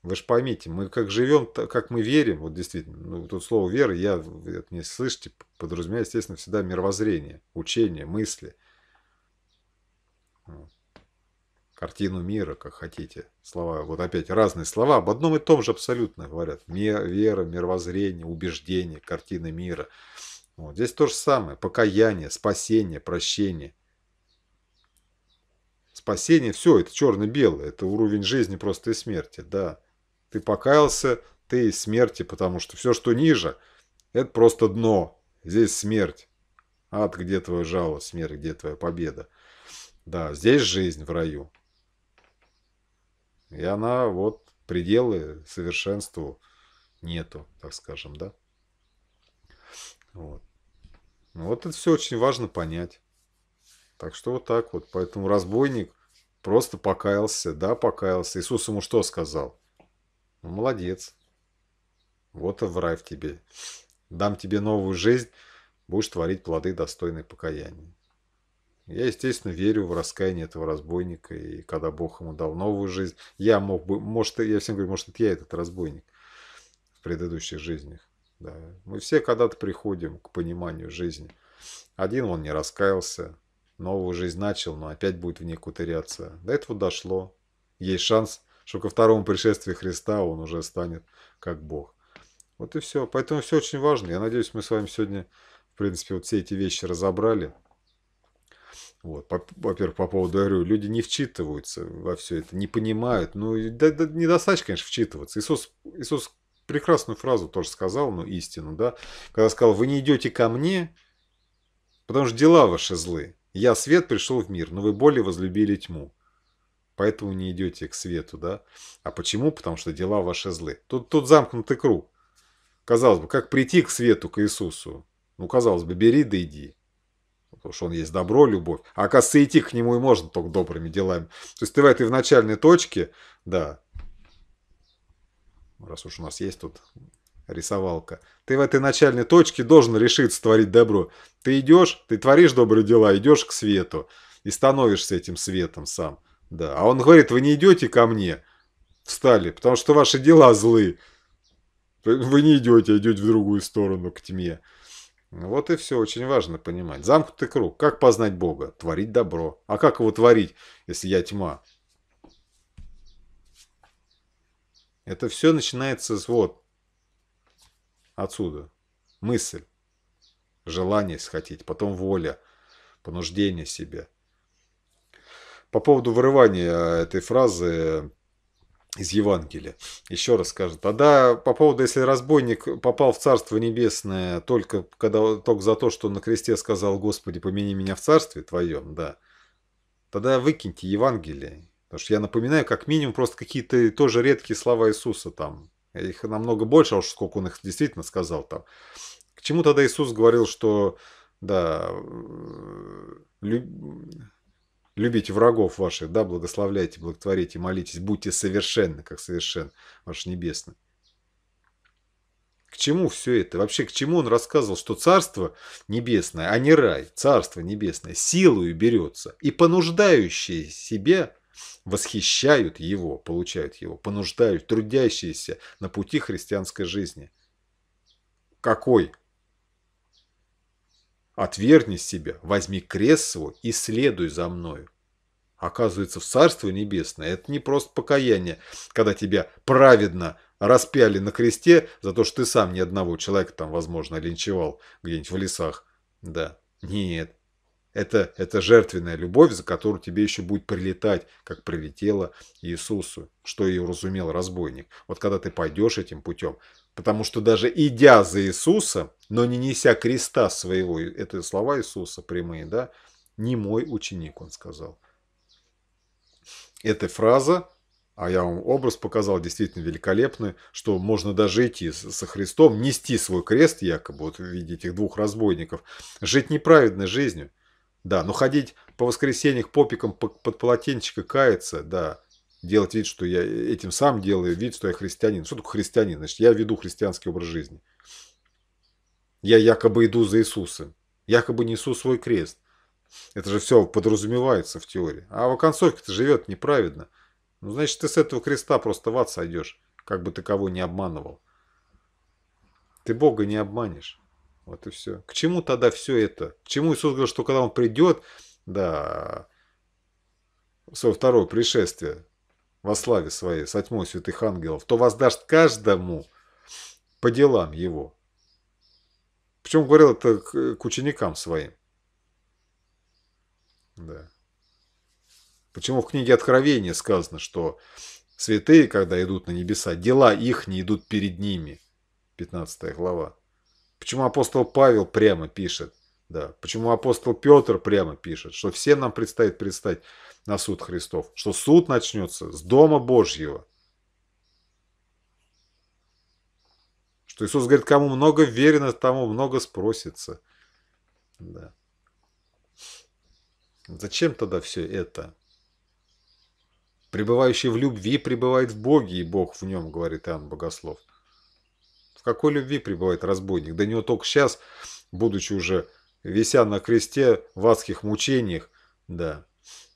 Вы же поймите, мы как живем, как мы верим, вот действительно, ну, тут слово вера, я, от не слышите, подразумеваю, естественно, всегда мировоззрение, учение, мысли. Картину мира, как хотите. Слова, вот опять разные слова, об одном и том же абсолютно говорят. Мер, вера, мировоззрение, убеждение, картина мира. Ну, вот здесь то же самое. Покаяние, спасение, прощение. Спасение, все, это черно-белое. Это уровень жизни просто и смерти. Да, ты покаялся, ты и смерти, потому что все, что ниже, это просто дно. Здесь смерть. Ад, где твоя жалость, смерть, где твоя победа. Да, здесь жизнь в раю. И она вот пределы совершенству нету, так скажем, да. Вот. Ну, вот это все очень важно понять. Так что вот так вот. Поэтому разбойник просто покаялся, да, покаялся. Иисус ему что сказал? Ну, молодец. Вот и в рай в тебе. Дам тебе новую жизнь, будешь творить плоды, достойной покаяния. Я, естественно, верю в раскаяние этого разбойника, и когда Бог ему дал новую жизнь, я мог бы, может, я всем говорю, может, это я этот разбойник в предыдущих жизнях. Да. Мы все когда-то приходим к пониманию жизни. Один он не раскаялся, новую жизнь начал, но опять будет в ней кутыряться. До этого дошло. Есть шанс, что ко второму пришествию Христа он уже станет как Бог. Вот и все. Поэтому все очень важно. Я надеюсь, мы с вами сегодня, в принципе, вот все эти вещи разобрали. Вот, во-первых, по поводу говорю, люди не вчитываются во все это, не понимают. Ну, да, да, недостаточно, конечно, вчитываться. Иисус, Иисус прекрасную фразу тоже сказал, но ну, истину, да, когда сказал, вы не идете ко мне, потому что дела ваши злы. Я свет пришел в мир, но вы более возлюбили тьму. Поэтому не идете к свету, да? А почему? Потому что дела ваши злы. Тут, тут замкнутый круг. Казалось бы, как прийти к свету, к Иисусу? Ну, казалось бы, бери да иди. Потому что он есть добро, любовь. А оказывается, идти к нему и можно только добрыми делами. То есть ты в этой в начальной точке, да, раз уж у нас есть тут рисовалка. Ты в этой начальной точке должен решить, творить добро. Ты идешь, ты творишь добрые дела, идешь к свету и становишься этим светом сам. Да. А он говорит, вы не идете ко мне, встали, потому что ваши дела злые. Вы не идете, а идете в другую сторону, к тьме. Вот и все, очень важно понимать. Замкнутый круг. Как познать Бога? Творить добро. А как его творить, если я тьма? Это все начинается с вот отсюда. Мысль, желание схотеть, потом воля, понуждение себя. По поводу вырывания э, этой фразы э, из Евангелия. Еще раз скажу. Тогда по поводу, если разбойник попал в Царство Небесное только, когда, только за то, что на кресте сказал «Господи, помяни меня в Царстве Твоем», да, тогда выкиньте Евангелие Потому что я напоминаю, как минимум, просто какие-то тоже редкие слова Иисуса там. Их намного больше, а уж сколько он их действительно сказал там. К чему тогда Иисус говорил, что, да, э, люб... любите врагов ваших, да, благословляйте, благотворите, молитесь, будьте совершенны, как совершен ваш небесный. К чему все это? Вообще, к чему он рассказывал, что Царство Небесное, а не рай, Царство Небесное, силою берется, и понуждающее себе восхищают его, получают его, понуждают трудящиеся на пути христианской жизни. Какой? Отвергни себя, возьми крест свой и следуй за мною. Оказывается, в Царство Небесное это не просто покаяние, когда тебя праведно распяли на кресте за то, что ты сам ни одного человека там, возможно, линчевал где-нибудь в лесах. Да, нет, это, это жертвенная любовь, за которую тебе еще будет прилетать, как прилетело Иисусу, что и уразумел разбойник. Вот когда ты пойдешь этим путем, потому что даже идя за Иисусом, но не неся креста своего, это слова Иисуса прямые, да, не мой ученик, он сказал. Эта фраза, а я вам образ показал, действительно великолепный, что можно даже идти со Христом, нести свой крест якобы, вот в виде этих двух разбойников, жить неправедной жизнью – да, но ходить по воскресеньях попиком под полотенчика каяться, да, делать вид, что я этим сам делаю, вид, что я христианин. Что такое христианин? Значит, я веду христианский образ жизни. Я якобы иду за Иисусом. Якобы несу свой крест. Это же все подразумевается в теории. А в оконцовке ты живет неправедно. Ну, значит, ты с этого креста просто в ад сойдешь, как бы ты кого не обманывал. Ты Бога не обманешь. Вот и все. К чему тогда все это? К чему Иисус говорил, что когда Он придет, да, свое второе пришествие во славе своей, со тьмой святых ангелов, то воздаст каждому по делам его. Причем говорил это к, к ученикам своим. Да. Почему в книге Откровения сказано, что святые, когда идут на небеса, дела их не идут перед ними. 15 глава. Почему апостол Павел прямо пишет, да, почему апостол Петр прямо пишет, что все нам предстоит предстать на суд Христов, что суд начнется с Дома Божьего. Что Иисус говорит, кому много верено, тому много спросится. Да. Зачем тогда все это? Пребывающий в любви пребывает в Боге, и Бог в нем, говорит Иоанн Богослов. В какой любви пребывает разбойник? До него только сейчас, будучи уже вися на кресте в адских мучениях, да,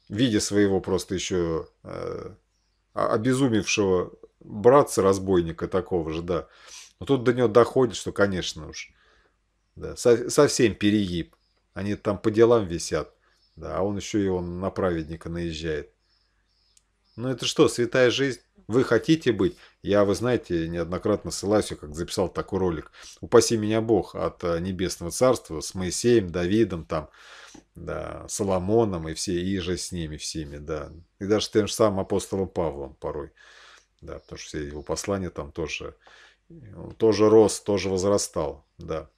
видя своего просто еще э, а, обезумевшего братца-разбойника такого же, да. Но тут до него доходит, что, конечно уж, да, со, совсем перегиб. Они там по делам висят, да, а он еще и он на праведника наезжает. Ну это что, святая жизнь? Вы хотите быть? Я, вы знаете, неоднократно ссылаюсь, как записал такой ролик. Упаси меня Бог от э, Небесного Царства с Моисеем, Давидом, там, да, Соломоном и все, и же с ними всеми, да. И даже тем же самым апостолом Павлом порой. Да, потому что все его послания там тоже, тоже рос, тоже возрастал, да.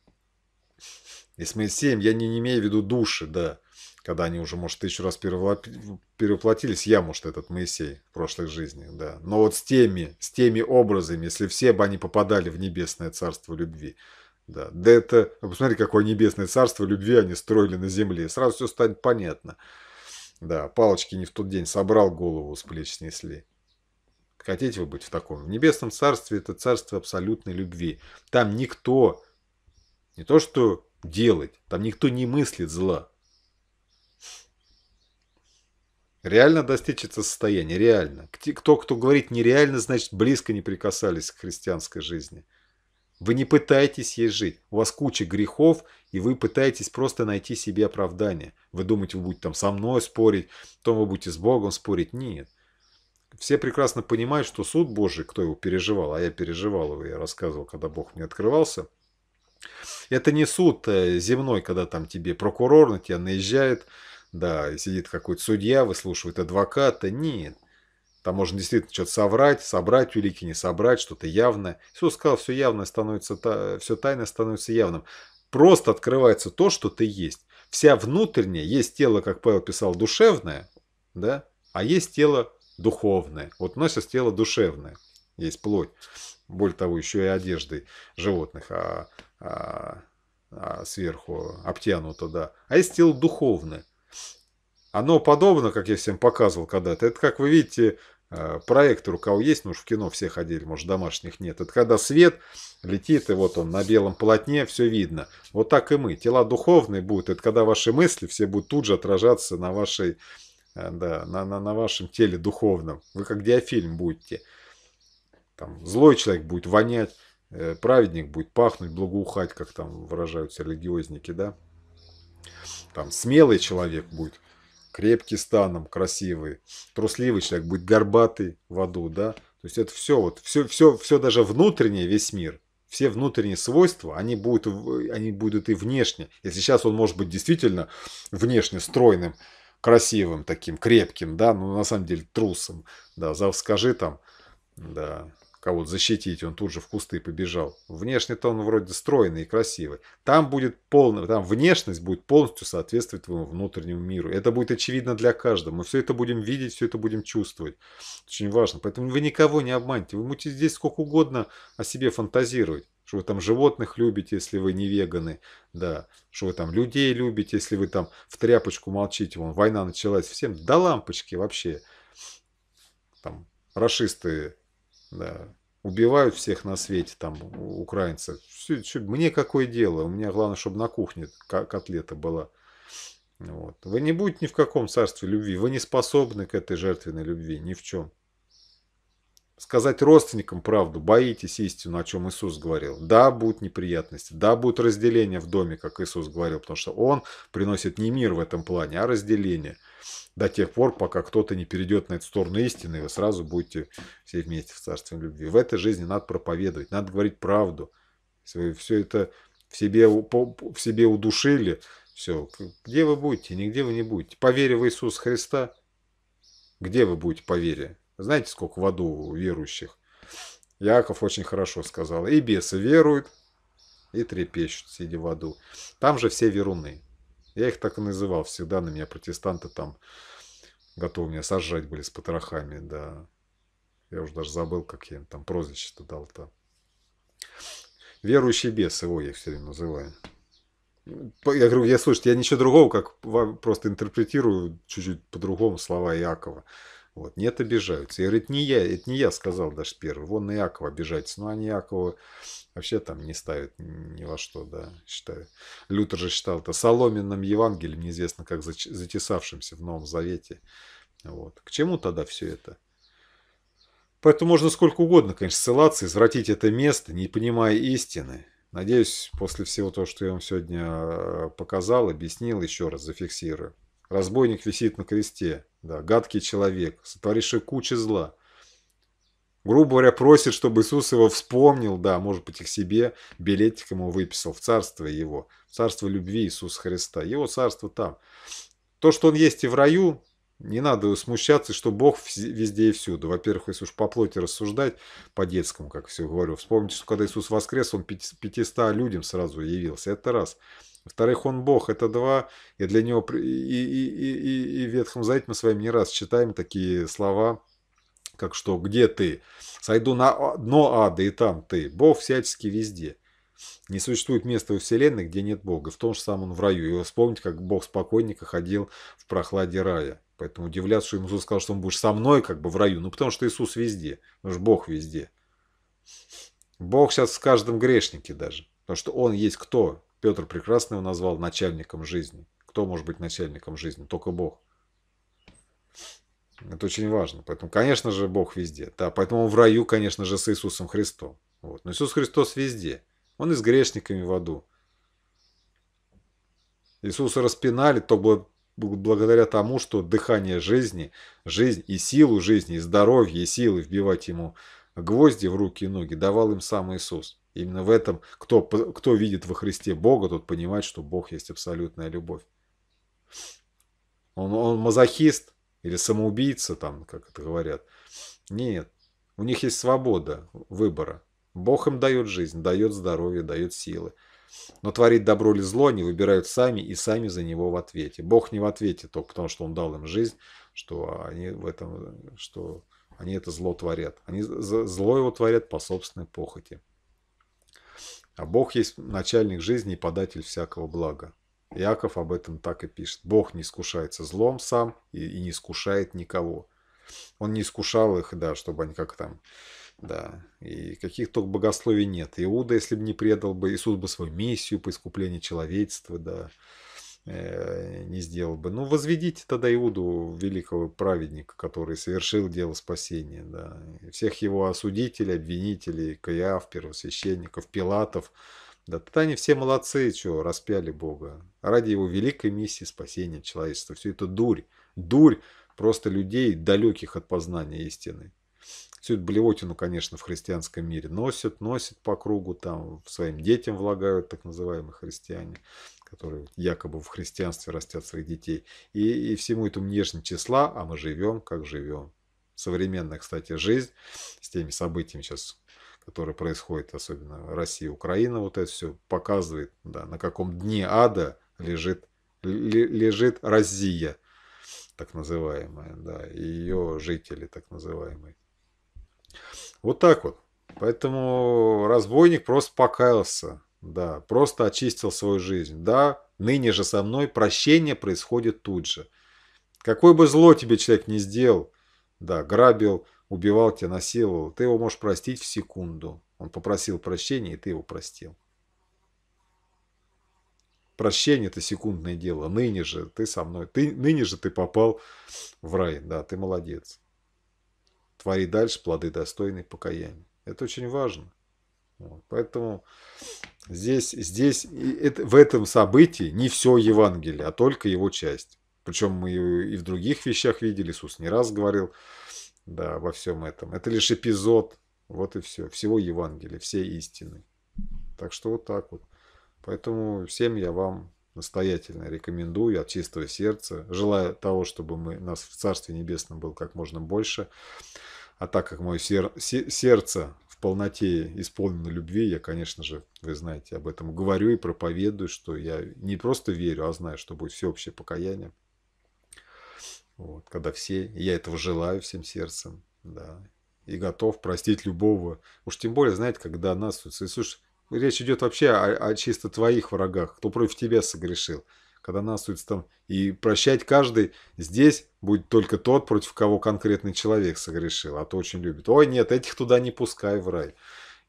И с Моисеем я не, не имею в виду души, да когда они уже, может, тысячу раз переплатились, я, может, этот Моисей в прошлых жизнях, да. Но вот с теми, с теми образами, если все бы они попадали в небесное царство любви, да, да это, посмотрите, какое небесное царство любви они строили на земле, сразу все станет понятно. Да, палочки не в тот день собрал, голову с плеч снесли. Хотите вы быть в таком? В небесном царстве это царство абсолютной любви. Там никто, не то что делать, там никто не мыслит зла, Реально достичь это состояние, реально. Кто, кто говорит нереально, значит, близко не прикасались к христианской жизни. Вы не пытаетесь ей жить. У вас куча грехов, и вы пытаетесь просто найти себе оправдание. Вы думаете, вы будете там со мной спорить, потом вы будете с Богом спорить. Нет. Все прекрасно понимают, что суд Божий, кто его переживал, а я переживал его, я рассказывал, когда Бог мне открывался, это не суд э, земной, когда там тебе прокурор на тебя наезжает, да, и сидит какой-то судья, выслушивает адвоката. Нет. Там можно действительно что-то соврать, собрать великий, не собрать, что-то явное. все сказал, все явное становится, все тайное становится явным. Просто открывается то, что ты есть. Вся внутренняя, есть тело, как Павел писал, душевное, да, а есть тело духовное. Вот у нас сейчас тело душевное, есть плоть. Более того, еще и одежды животных, а, а, а сверху обтянуто, да. А есть тело духовное – оно подобно, как я всем показывал когда-то. Это, как вы видите, э, проектор у кого есть, ну уж в кино все ходили, может домашних нет. Это когда свет летит, и вот он на белом полотне, все видно. Вот так и мы. Тела духовные будут, это когда ваши мысли все будут тут же отражаться на, вашей, э, да, на, на, на вашем теле духовном. Вы как диафильм будете. Там злой человек будет вонять, э, праведник будет пахнуть, благоухать, как там выражаются религиозники, да. Там смелый человек будет крепкий станом, красивый, трусливый человек будет горбатый в аду, да. То есть это все, вот, все, все, все даже внутреннее, весь мир, все внутренние свойства, они будут, они будут и внешне. Если сейчас он может быть действительно внешне стройным, красивым таким, крепким, да, но на самом деле трусом, да, зав скажи там, да, кого а защитить, он тут же в кусты побежал. Внешне-то он вроде стройный и красивый. Там будет полный, там внешность будет полностью соответствовать твоему внутреннему миру. Это будет очевидно для каждого. Мы все это будем видеть, все это будем чувствовать. очень важно. Поэтому вы никого не обманьте Вы можете здесь сколько угодно о себе фантазировать что вы там животных любите, если вы не веганы, да, что вы там людей любите, если вы там в тряпочку молчите, вон война началась всем, да лампочки вообще, там расисты да. Убивают всех на свете, там, украинцев. Все, все, мне какое дело? У меня главное, чтобы на кухне котлета была. Вот. Вы не будете ни в каком царстве любви. Вы не способны к этой жертвенной любви ни в чем сказать родственникам правду, боитесь истину, о чем Иисус говорил. Да, будут неприятности, да, будут разделения в доме, как Иисус говорил, потому что Он приносит не мир в этом плане, а разделение. До тех пор, пока кто-то не перейдет на эту сторону истины, и вы сразу будете все вместе в царстве любви. В этой жизни надо проповедовать, надо говорить правду. Если вы все это в себе, в себе удушили, все, где вы будете, нигде вы не будете. По вере в Иисуса Христа, где вы будете по вере? Знаете, сколько в аду верующих? Яков очень хорошо сказал. И бесы веруют, и трепещут, сидя в аду. Там же все веруны. Я их так и называл всегда, на меня протестанты там готовы меня сожрать были с потрохами, да. Я уже даже забыл, как я им там прозвище-то дал-то. Верующие бесы, его я их все время называю. Ну, я говорю, я слушайте, я ничего другого, как просто интерпретирую чуть-чуть по-другому слова Якова. Вот, нет, обижаются. И говорит, не я, это не я сказал даже первый. Вон на Якова обижается. Но ну, они Якова вообще там не ставят ни во что, да, считаю. Лютер же считал это соломенным Евангелием, неизвестно как затесавшимся в Новом Завете. Вот. К чему тогда все это? Поэтому можно сколько угодно, конечно, ссылаться, извратить это место, не понимая истины. Надеюсь, после всего того, что я вам сегодня э, показал, объяснил, еще раз зафиксирую. Разбойник висит на кресте, да, гадкий человек, сотворивший кучу зла. Грубо говоря, просит, чтобы Иисус его вспомнил, да, может быть, их себе билетик ему выписал в царство его, в царство любви Иисуса Христа, его царство там. То, что он есть и в раю, не надо смущаться, что Бог везде и всюду. Во-первых, если уж по плоти рассуждать, по-детскому, как все говорю, вспомните, что когда Иисус воскрес, Он 500 людям сразу явился. Это раз. Во-вторых, он Бог, это два, и для него и, и, и, и в Ветхом Завете мы с вами не раз читаем такие слова, как что «Где ты? Сойду на а, дно ада, и там ты. Бог всячески везде». Не существует места во Вселенной, где нет Бога. В том же самом он в раю. И вспомните, как Бог спокойненько ходил в прохладе рая. Поэтому удивляться, что Иисус сказал, что он будешь со мной как бы в раю. Ну, потому что Иисус везде. Потому что Бог везде. Бог сейчас в каждом грешнике даже. Потому что Он есть кто? Петр прекрасно его назвал начальником жизни. Кто может быть начальником жизни? Только Бог. Это очень важно. Поэтому, конечно же, Бог везде. Да, поэтому он в раю, конечно же, с Иисусом Христом. Вот. Но Иисус Христос везде. Он и с грешниками в аду. Иисуса распинали только благодаря тому, что дыхание жизни, жизнь и силу жизни, и здоровье, и силы вбивать ему Гвозди в руки и ноги давал им сам Иисус. Именно в этом, кто, кто видит во Христе Бога, тот понимает, что Бог есть абсолютная любовь. Он, он мазохист или самоубийца, там, как это говорят. Нет, у них есть свобода выбора. Бог им дает жизнь, дает здоровье, дает силы. Но творить добро или зло они выбирают сами и сами за него в ответе. Бог не в ответе только потому, что он дал им жизнь, что они в этом, что они это зло творят. Они зло его творят по собственной похоти. А Бог есть начальник жизни и податель всякого блага. Яков об этом так и пишет. Бог не искушается злом сам и, и не искушает никого. Он не искушал их, да, чтобы они как там, да, и каких только богословий нет. Иуда, если бы не предал бы, Иисус бы свою миссию по искуплению человечества, да, Э, не сделал бы. Ну, возведите тогда Иуду, великого праведника, который совершил дело спасения. Да. Всех его осудителей, обвинителей, Каяв, первосвященников, Пилатов. Да тогда они все молодцы, что распяли Бога. Ради его великой миссии спасения человечества. Все это дурь. Дурь просто людей, далеких от познания истины. Всю эту блевотину, конечно, в христианском мире носят, носят по кругу, там своим детям влагают так называемые христиане которые якобы в христианстве растят своих детей. И, и всему этому нежным числа, а мы живем, как живем. Современная, кстати, жизнь с теми событиями сейчас, которые происходят, особенно Россия, Украина, вот это все показывает, да, на каком дне ада лежит, лежит Россия, так называемая, да, и ее жители, так называемые. Вот так вот. Поэтому разбойник просто покаялся. Да, просто очистил свою жизнь. Да, ныне же со мной прощение происходит тут же. Какое бы зло тебе человек не сделал, да, грабил, убивал тебя, насиловал, ты его можешь простить в секунду. Он попросил прощения, и ты его простил. Прощение – это секундное дело. Ныне же ты со мной, ты, ныне же ты попал в рай. Да, ты молодец. Твори дальше плоды достойные покаяния. Это очень важно. Вот, поэтому здесь, здесь это, в этом событии не все Евангелие, а только его часть. Причем мы и в других вещах видели, Иисус не раз говорил да, обо всем этом. Это лишь эпизод, вот и все, всего Евангелия, всей истины. Так что вот так вот. Поэтому всем я вам настоятельно рекомендую от чистого сердца. желая того, чтобы мы, нас в Царстве Небесном было как можно больше. А так как мое сер, сердце в полноте исполненной любви, я, конечно же, вы знаете, об этом говорю и проповедую, что я не просто верю, а знаю, что будет всеобщее покаяние. Вот, когда все, я этого желаю всем сердцем, да, и готов простить любого. Уж тем более, знаете, когда нас, слушай, речь идет вообще о, о чисто твоих врагах, кто против тебя согрешил когда на там. И прощать каждый здесь будет только тот, против кого конкретный человек согрешил, а то очень любит. Ой, нет, этих туда не пускай в рай.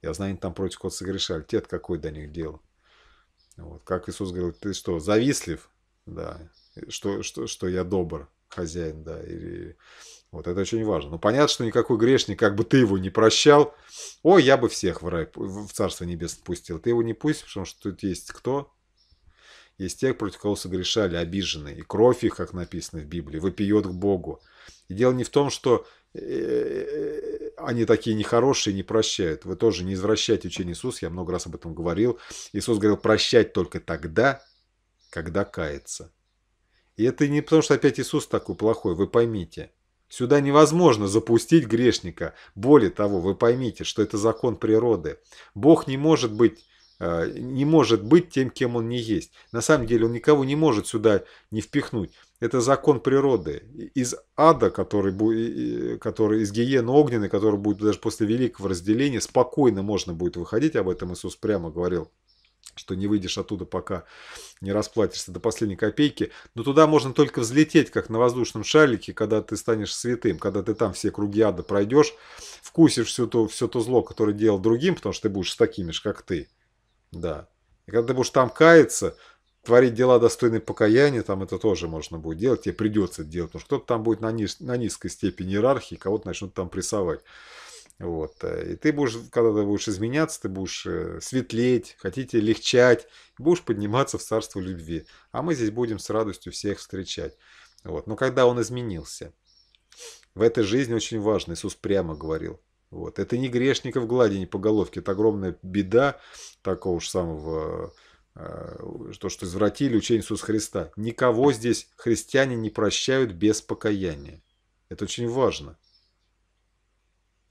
Я знаю, они там против кого согрешали. Те какой до них дело. Вот. Как Иисус говорил, ты что, завистлив? Да. Что, что, что я добр хозяин, да. Или... Вот это очень важно. Но ну, понятно, что никакой грешник, как бы ты его не прощал, ой, я бы всех в рай, в Царство Небесное пустил. Ты его не пустишь, потому что тут есть кто? есть тех, против кого согрешали обиженные, и кровь их, как написано в Библии, вопиет к Богу. И дело не в том, что э, э, они такие нехорошие, не прощают. Вы тоже не извращайте учение Иисуса, я много раз об этом говорил. Иисус говорил, прощать только тогда, когда кается. И это не потому, что опять Иисус такой плохой, вы поймите. Сюда невозможно запустить грешника. Более того, вы поймите, что это закон природы. Бог не может быть а, не может быть тем, кем он не есть. На самом деле он никого не может сюда не впихнуть. Это закон природы. Из ада, который, который из гиены огненной, который будет даже после великого разделения, спокойно можно будет выходить. Об этом Иисус прямо говорил что не выйдешь оттуда, пока не расплатишься до последней копейки. Но туда можно только взлететь, как на воздушном шарике, когда ты станешь святым, когда ты там все круги ада пройдешь, вкусишь все то, все то зло, которое делал другим, потому что ты будешь такими же, как ты. Да. И когда ты будешь там каяться, творить дела достойные покаяния, там это тоже можно будет делать, тебе придется делать, потому что кто-то там будет на, низ, на низкой степени иерархии, кого-то начнут там прессовать. Вот. Э, и ты будешь, когда ты будешь изменяться, ты будешь э, светлеть, хотите легчать, будешь подниматься в царство любви. А мы здесь будем с радостью всех встречать. Вот. Но когда он изменился? В этой жизни очень важно, Иисус прямо говорил, вот. Это не грешников гладень по головке, это огромная беда такого же самого, э, э, то, что извратили учение Иисуса Христа. Никого здесь христиане не прощают без покаяния. Это очень важно.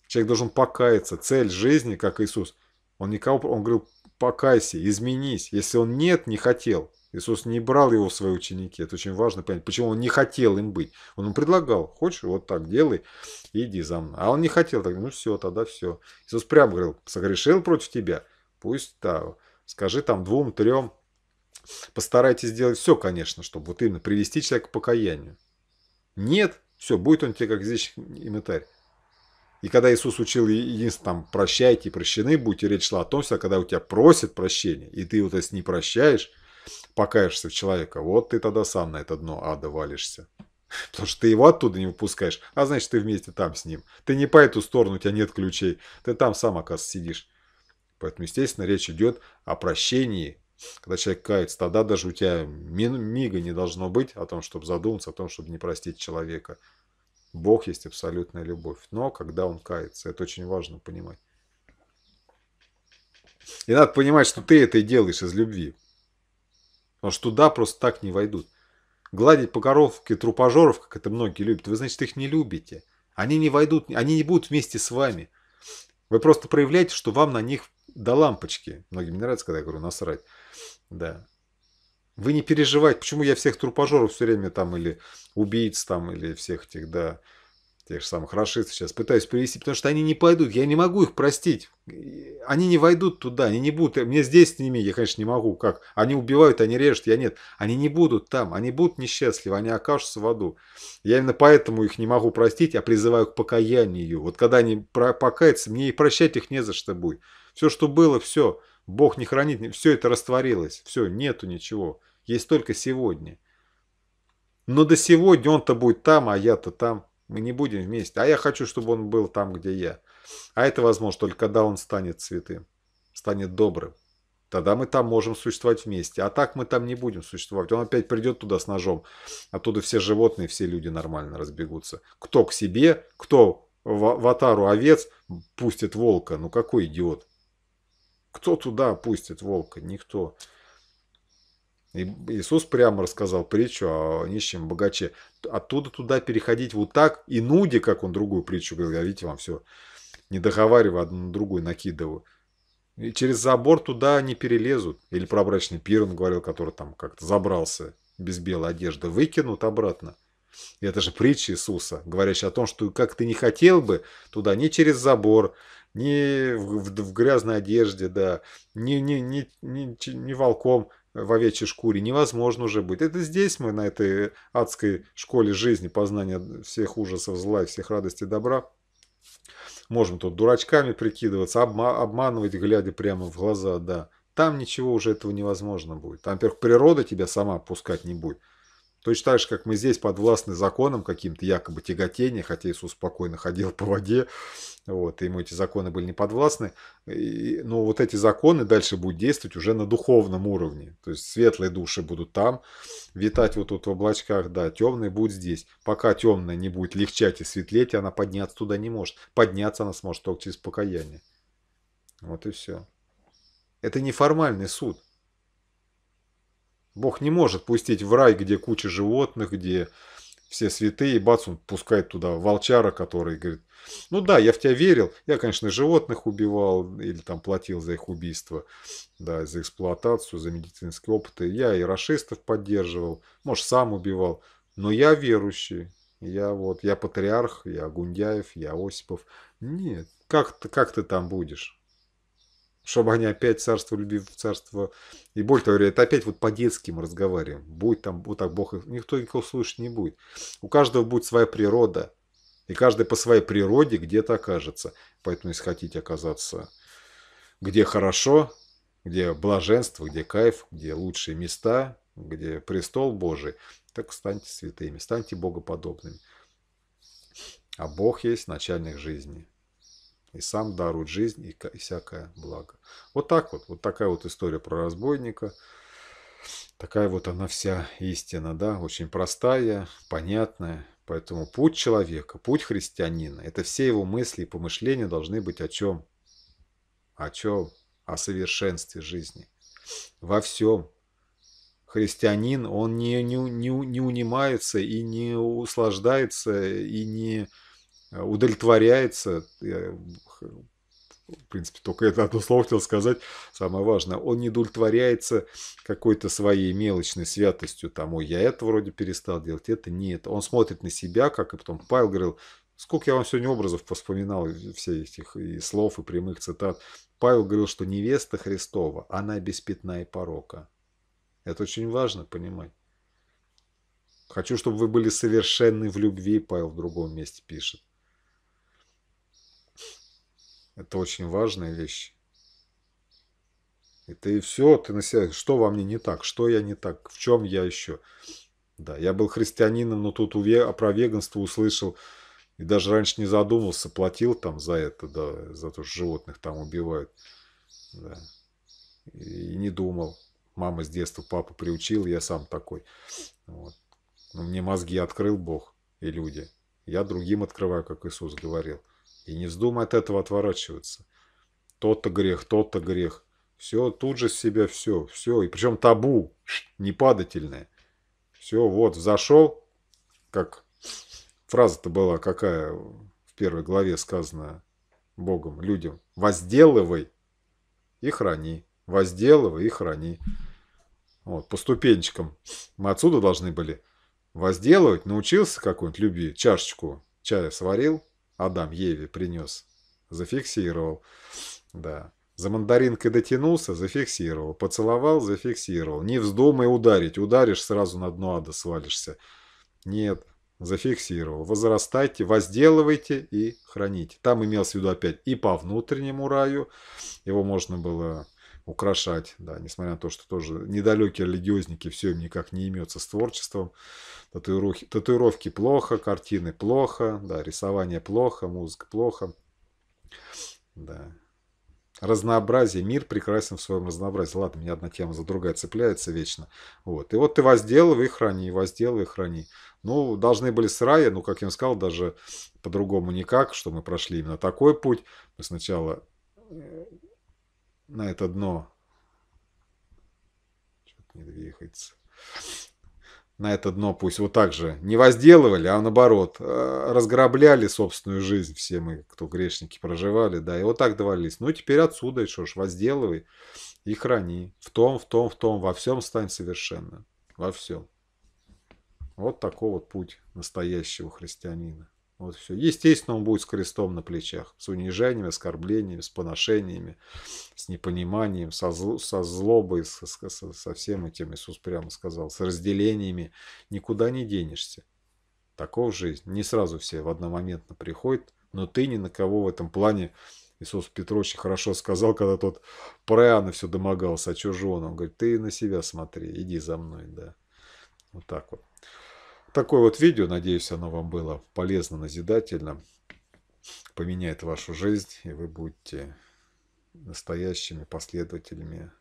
Человек должен покаяться. Цель жизни, как Иисус, он никого, он говорил, покайся, изменись. Если он нет, не хотел, Иисус не брал его в свои ученики. Это очень важно понять, почему он не хотел им быть. Он им предлагал, хочешь, вот так делай, иди за мной. А он не хотел, так, ну все, тогда все. Иисус прямо говорил, согрешил против тебя, пусть да, скажи там двум, трем. Постарайтесь сделать все, конечно, чтобы вот именно привести человека к покаянию. Нет, все, будет он тебе как здесь инвентарь. И когда Иисус учил единственное, там, прощайте, прощены будете, речь шла о том, когда у тебя просят прощения, и ты вот это не прощаешь, покаешься в человека, вот ты тогда сам на это дно ада валишься. (laughs) Потому что ты его оттуда не выпускаешь, а значит, ты вместе там с ним. Ты не по эту сторону, у тебя нет ключей. Ты там сам, оказывается, сидишь. Поэтому, естественно, речь идет о прощении. Когда человек кается, тогда даже у тебя мига не должно быть о том, чтобы задуматься, о том, чтобы не простить человека. Бог есть абсолютная любовь. Но когда он кается, это очень важно понимать. И надо понимать, что ты это и делаешь из любви. Потому что туда просто так не войдут. Гладить по коровке трупожоров, как это многие любят, вы, значит, их не любите. Они не войдут, они не будут вместе с вами. Вы просто проявляете, что вам на них до лампочки. Многим не нравится, когда я говорю насрать. Да. Вы не переживайте, почему я всех трупожоров все время там или убийц там или всех этих, да, тех же самых расистов сейчас пытаюсь привести, потому что они не пойдут, я не могу их простить. Они не войдут туда, они не будут. Мне здесь с ними, я, конечно, не могу. Как? Они убивают, они режут, я нет. Они не будут там, они будут несчастливы, они окажутся в аду. Я именно поэтому их не могу простить, а призываю к покаянию. Вот когда они покаятся, мне и прощать их не за что будет. Все, что было, все. Бог не хранит, все это растворилось. Все, нету ничего. Есть только сегодня. Но до сегодня он-то будет там, а я-то там. Мы не будем вместе. А я хочу, чтобы он был там, где я. А это возможно только когда он станет святым, станет добрым. Тогда мы там можем существовать вместе. А так мы там не будем существовать. Он опять придет туда с ножом. Оттуда все животные, все люди нормально разбегутся. Кто к себе, кто в, в отару овец пустит волка. Ну какой идиот? Кто туда пустит волка? Никто. И Иисус прямо рассказал притчу о нищем богаче. Оттуда туда переходить вот так, и нуди, как он другую притчу говорил я видите, вам все, не договаривая одну на другую, накидываю. И через забор туда не перелезут. Или про брачный пир, он говорил, который там как-то забрался без белой одежды, выкинут обратно. И это же притча Иисуса, говорящая о том, что как ты не хотел бы туда, ни через забор, ни в, в, в грязной одежде, да, ни, ни, ни, ни, ни волком, в овечьей шкуре невозможно уже быть. Это здесь мы на этой адской школе жизни, познания всех ужасов зла и всех радостей добра. Можем тут дурачками прикидываться, обма обманывать, глядя прямо в глаза, да. Там ничего уже этого невозможно будет. Там, во-первых, природа тебя сама пускать не будет. Точно так же, как мы здесь подвластны законам каким-то якобы тяготения, хотя Иисус спокойно ходил по воде, вот, ему эти законы были не подвластны, и, но вот эти законы дальше будут действовать уже на духовном уровне. То есть светлые души будут там, витать вот тут в облачках, да, темные будут здесь. Пока темная не будет легчать и светлеть, она подняться туда не может. Подняться она сможет только через покаяние. Вот и все. Это не формальный суд. Бог не может пустить в рай, где куча животных, где все святые, и бац, он пускает туда волчара, который говорит, ну да, я в тебя верил, я, конечно, животных убивал или там платил за их убийство, да, за эксплуатацию, за медицинские опыты, я и расистов поддерживал, может, сам убивал, но я верующий, я вот, я патриарх, я Гундяев, я Осипов. Нет, как, ты, как ты там будешь? чтобы они опять царство любви в царство. И более того, это опять вот по-детски мы разговариваем. Будет там вот так Бог, никто никого слышать не будет. У каждого будет своя природа. И каждый по своей природе где-то окажется. Поэтому, если хотите оказаться где хорошо, где блаженство, где кайф, где лучшие места, где престол Божий, так станьте святыми, станьте богоподобными. А Бог есть начальник жизни и сам дарует жизнь и всякое благо. Вот так вот, вот такая вот история про разбойника. Такая вот она вся истина, да, очень простая, понятная. Поэтому путь человека, путь христианина, это все его мысли и помышления должны быть о чем? О чем? О совершенстве жизни. Во всем. Христианин, он не, не, не, не унимается и не услаждается, и не Э, удовлетворяется. Я, э, в принципе, только это одно слово хотел сказать, самое важное. Он не удовлетворяется какой-то своей мелочной святостью, там, ой, я это вроде перестал делать, это нет. Он смотрит на себя, как и потом Павел говорил, сколько я вам сегодня образов вспоминал, все этих и слов, и прямых цитат. Павел говорил, что невеста Христова, она без пятна и порока. Это очень важно понимать. Хочу, чтобы вы были совершенны в любви, Павел в другом месте пишет. Это очень важная вещь. И ты все, ты на себя, что во мне не так, что я не так, в чем я еще. Да, я был христианином, но тут уве... А про веганство услышал и даже раньше не задумывался, платил там за это, да, за то, что животных там убивают. Да. И не думал. Мама с детства, папа приучил, я сам такой. Вот. Но мне мозги открыл Бог и люди. Я другим открываю, как Иисус говорил. И не вздумай от этого отворачиваться. Тот-то грех, тот-то грех. Все, тут же с себя все, все. И причем табу, непадательное. Все, вот, взошел, как фраза-то была какая в первой главе сказана Богом, людям. Возделывай и храни. Возделывай и храни. Вот, по ступенечкам. Мы отсюда должны были возделывать. Научился какой нибудь любви, чашечку чая сварил, Адам Еве принес. Зафиксировал. Да. За мандаринкой дотянулся, зафиксировал. Поцеловал, зафиксировал. Не вздумай ударить. Ударишь, сразу на дно ада свалишься. Нет, зафиксировал. Возрастайте, возделывайте и храните. Там имелось в виду опять и по внутреннему раю. Его можно было украшать, да, несмотря на то, что тоже недалекие религиозники, все им никак не имется с творчеством. Татуировки, татуировки плохо, картины плохо, да, рисование плохо, музыка плохо. Да. Разнообразие, мир прекрасен в своем разнообразии. Ладно, меня одна тема за другая цепляется вечно. Вот. И вот ты возделывай и храни, возделывай и храни. Ну, должны были с рая, ну, как я им сказал, даже по-другому никак, что мы прошли именно такой путь. Мы сначала э, на это дно. Что-то не двигается. На это дно пусть вот так же не возделывали, а наоборот, э, разграбляли собственную жизнь все мы, кто грешники проживали, да, и вот так давались. Ну, теперь отсюда, что ж, возделывай и храни. В том, в том, в том, во всем стань совершенно. Во всем. Вот такой вот путь настоящего христианина. Вот все. Естественно, он будет с крестом на плечах, с унижениями, оскорблениями, с поношениями, с непониманием, со, зл, со злобой, со, со, со всем этим, Иисус прямо сказал, с разделениями. Никуда не денешься. Таков жизнь. Не сразу все в одномоментно приходят, но ты ни на кого в этом плане Иисус Петрович хорошо сказал, когда тот про все домогался, а что же он? Он говорит, ты на себя смотри, иди за мной, да. Вот так вот такое вот видео. Надеюсь, оно вам было полезно, назидательно. Поменяет вашу жизнь, и вы будете настоящими последователями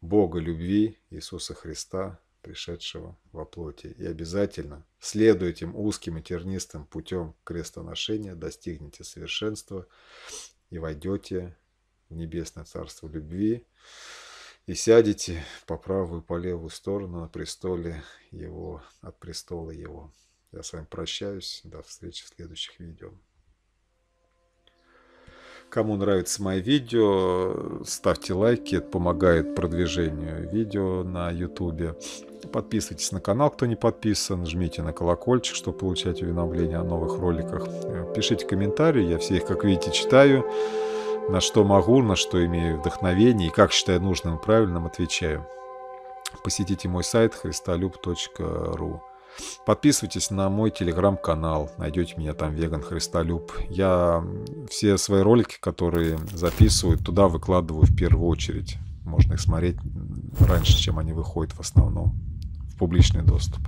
Бога любви Иисуса Христа, пришедшего во плоти. И обязательно, следуя этим узким и тернистым путем крестоношения, достигнете совершенства и войдете в небесное царство любви, и сядете по правую, и по левую сторону на престоле его, от престола его. Я с вами прощаюсь. До встречи в следующих видео. Кому нравятся мои видео, ставьте лайки, это помогает продвижению видео на YouTube. Подписывайтесь на канал, кто не подписан, жмите на колокольчик, чтобы получать уведомления о новых роликах. Пишите комментарии, я все их, как видите, читаю на что могу, на что имею вдохновение и как считаю нужным и правильным, отвечаю. Посетите мой сайт христолюб.ру. Подписывайтесь на мой телеграм-канал, найдете меня там веган Христолюб. Я все свои ролики, которые записываю, туда выкладываю в первую очередь. Можно их смотреть раньше, чем они выходят в основном в публичный доступ.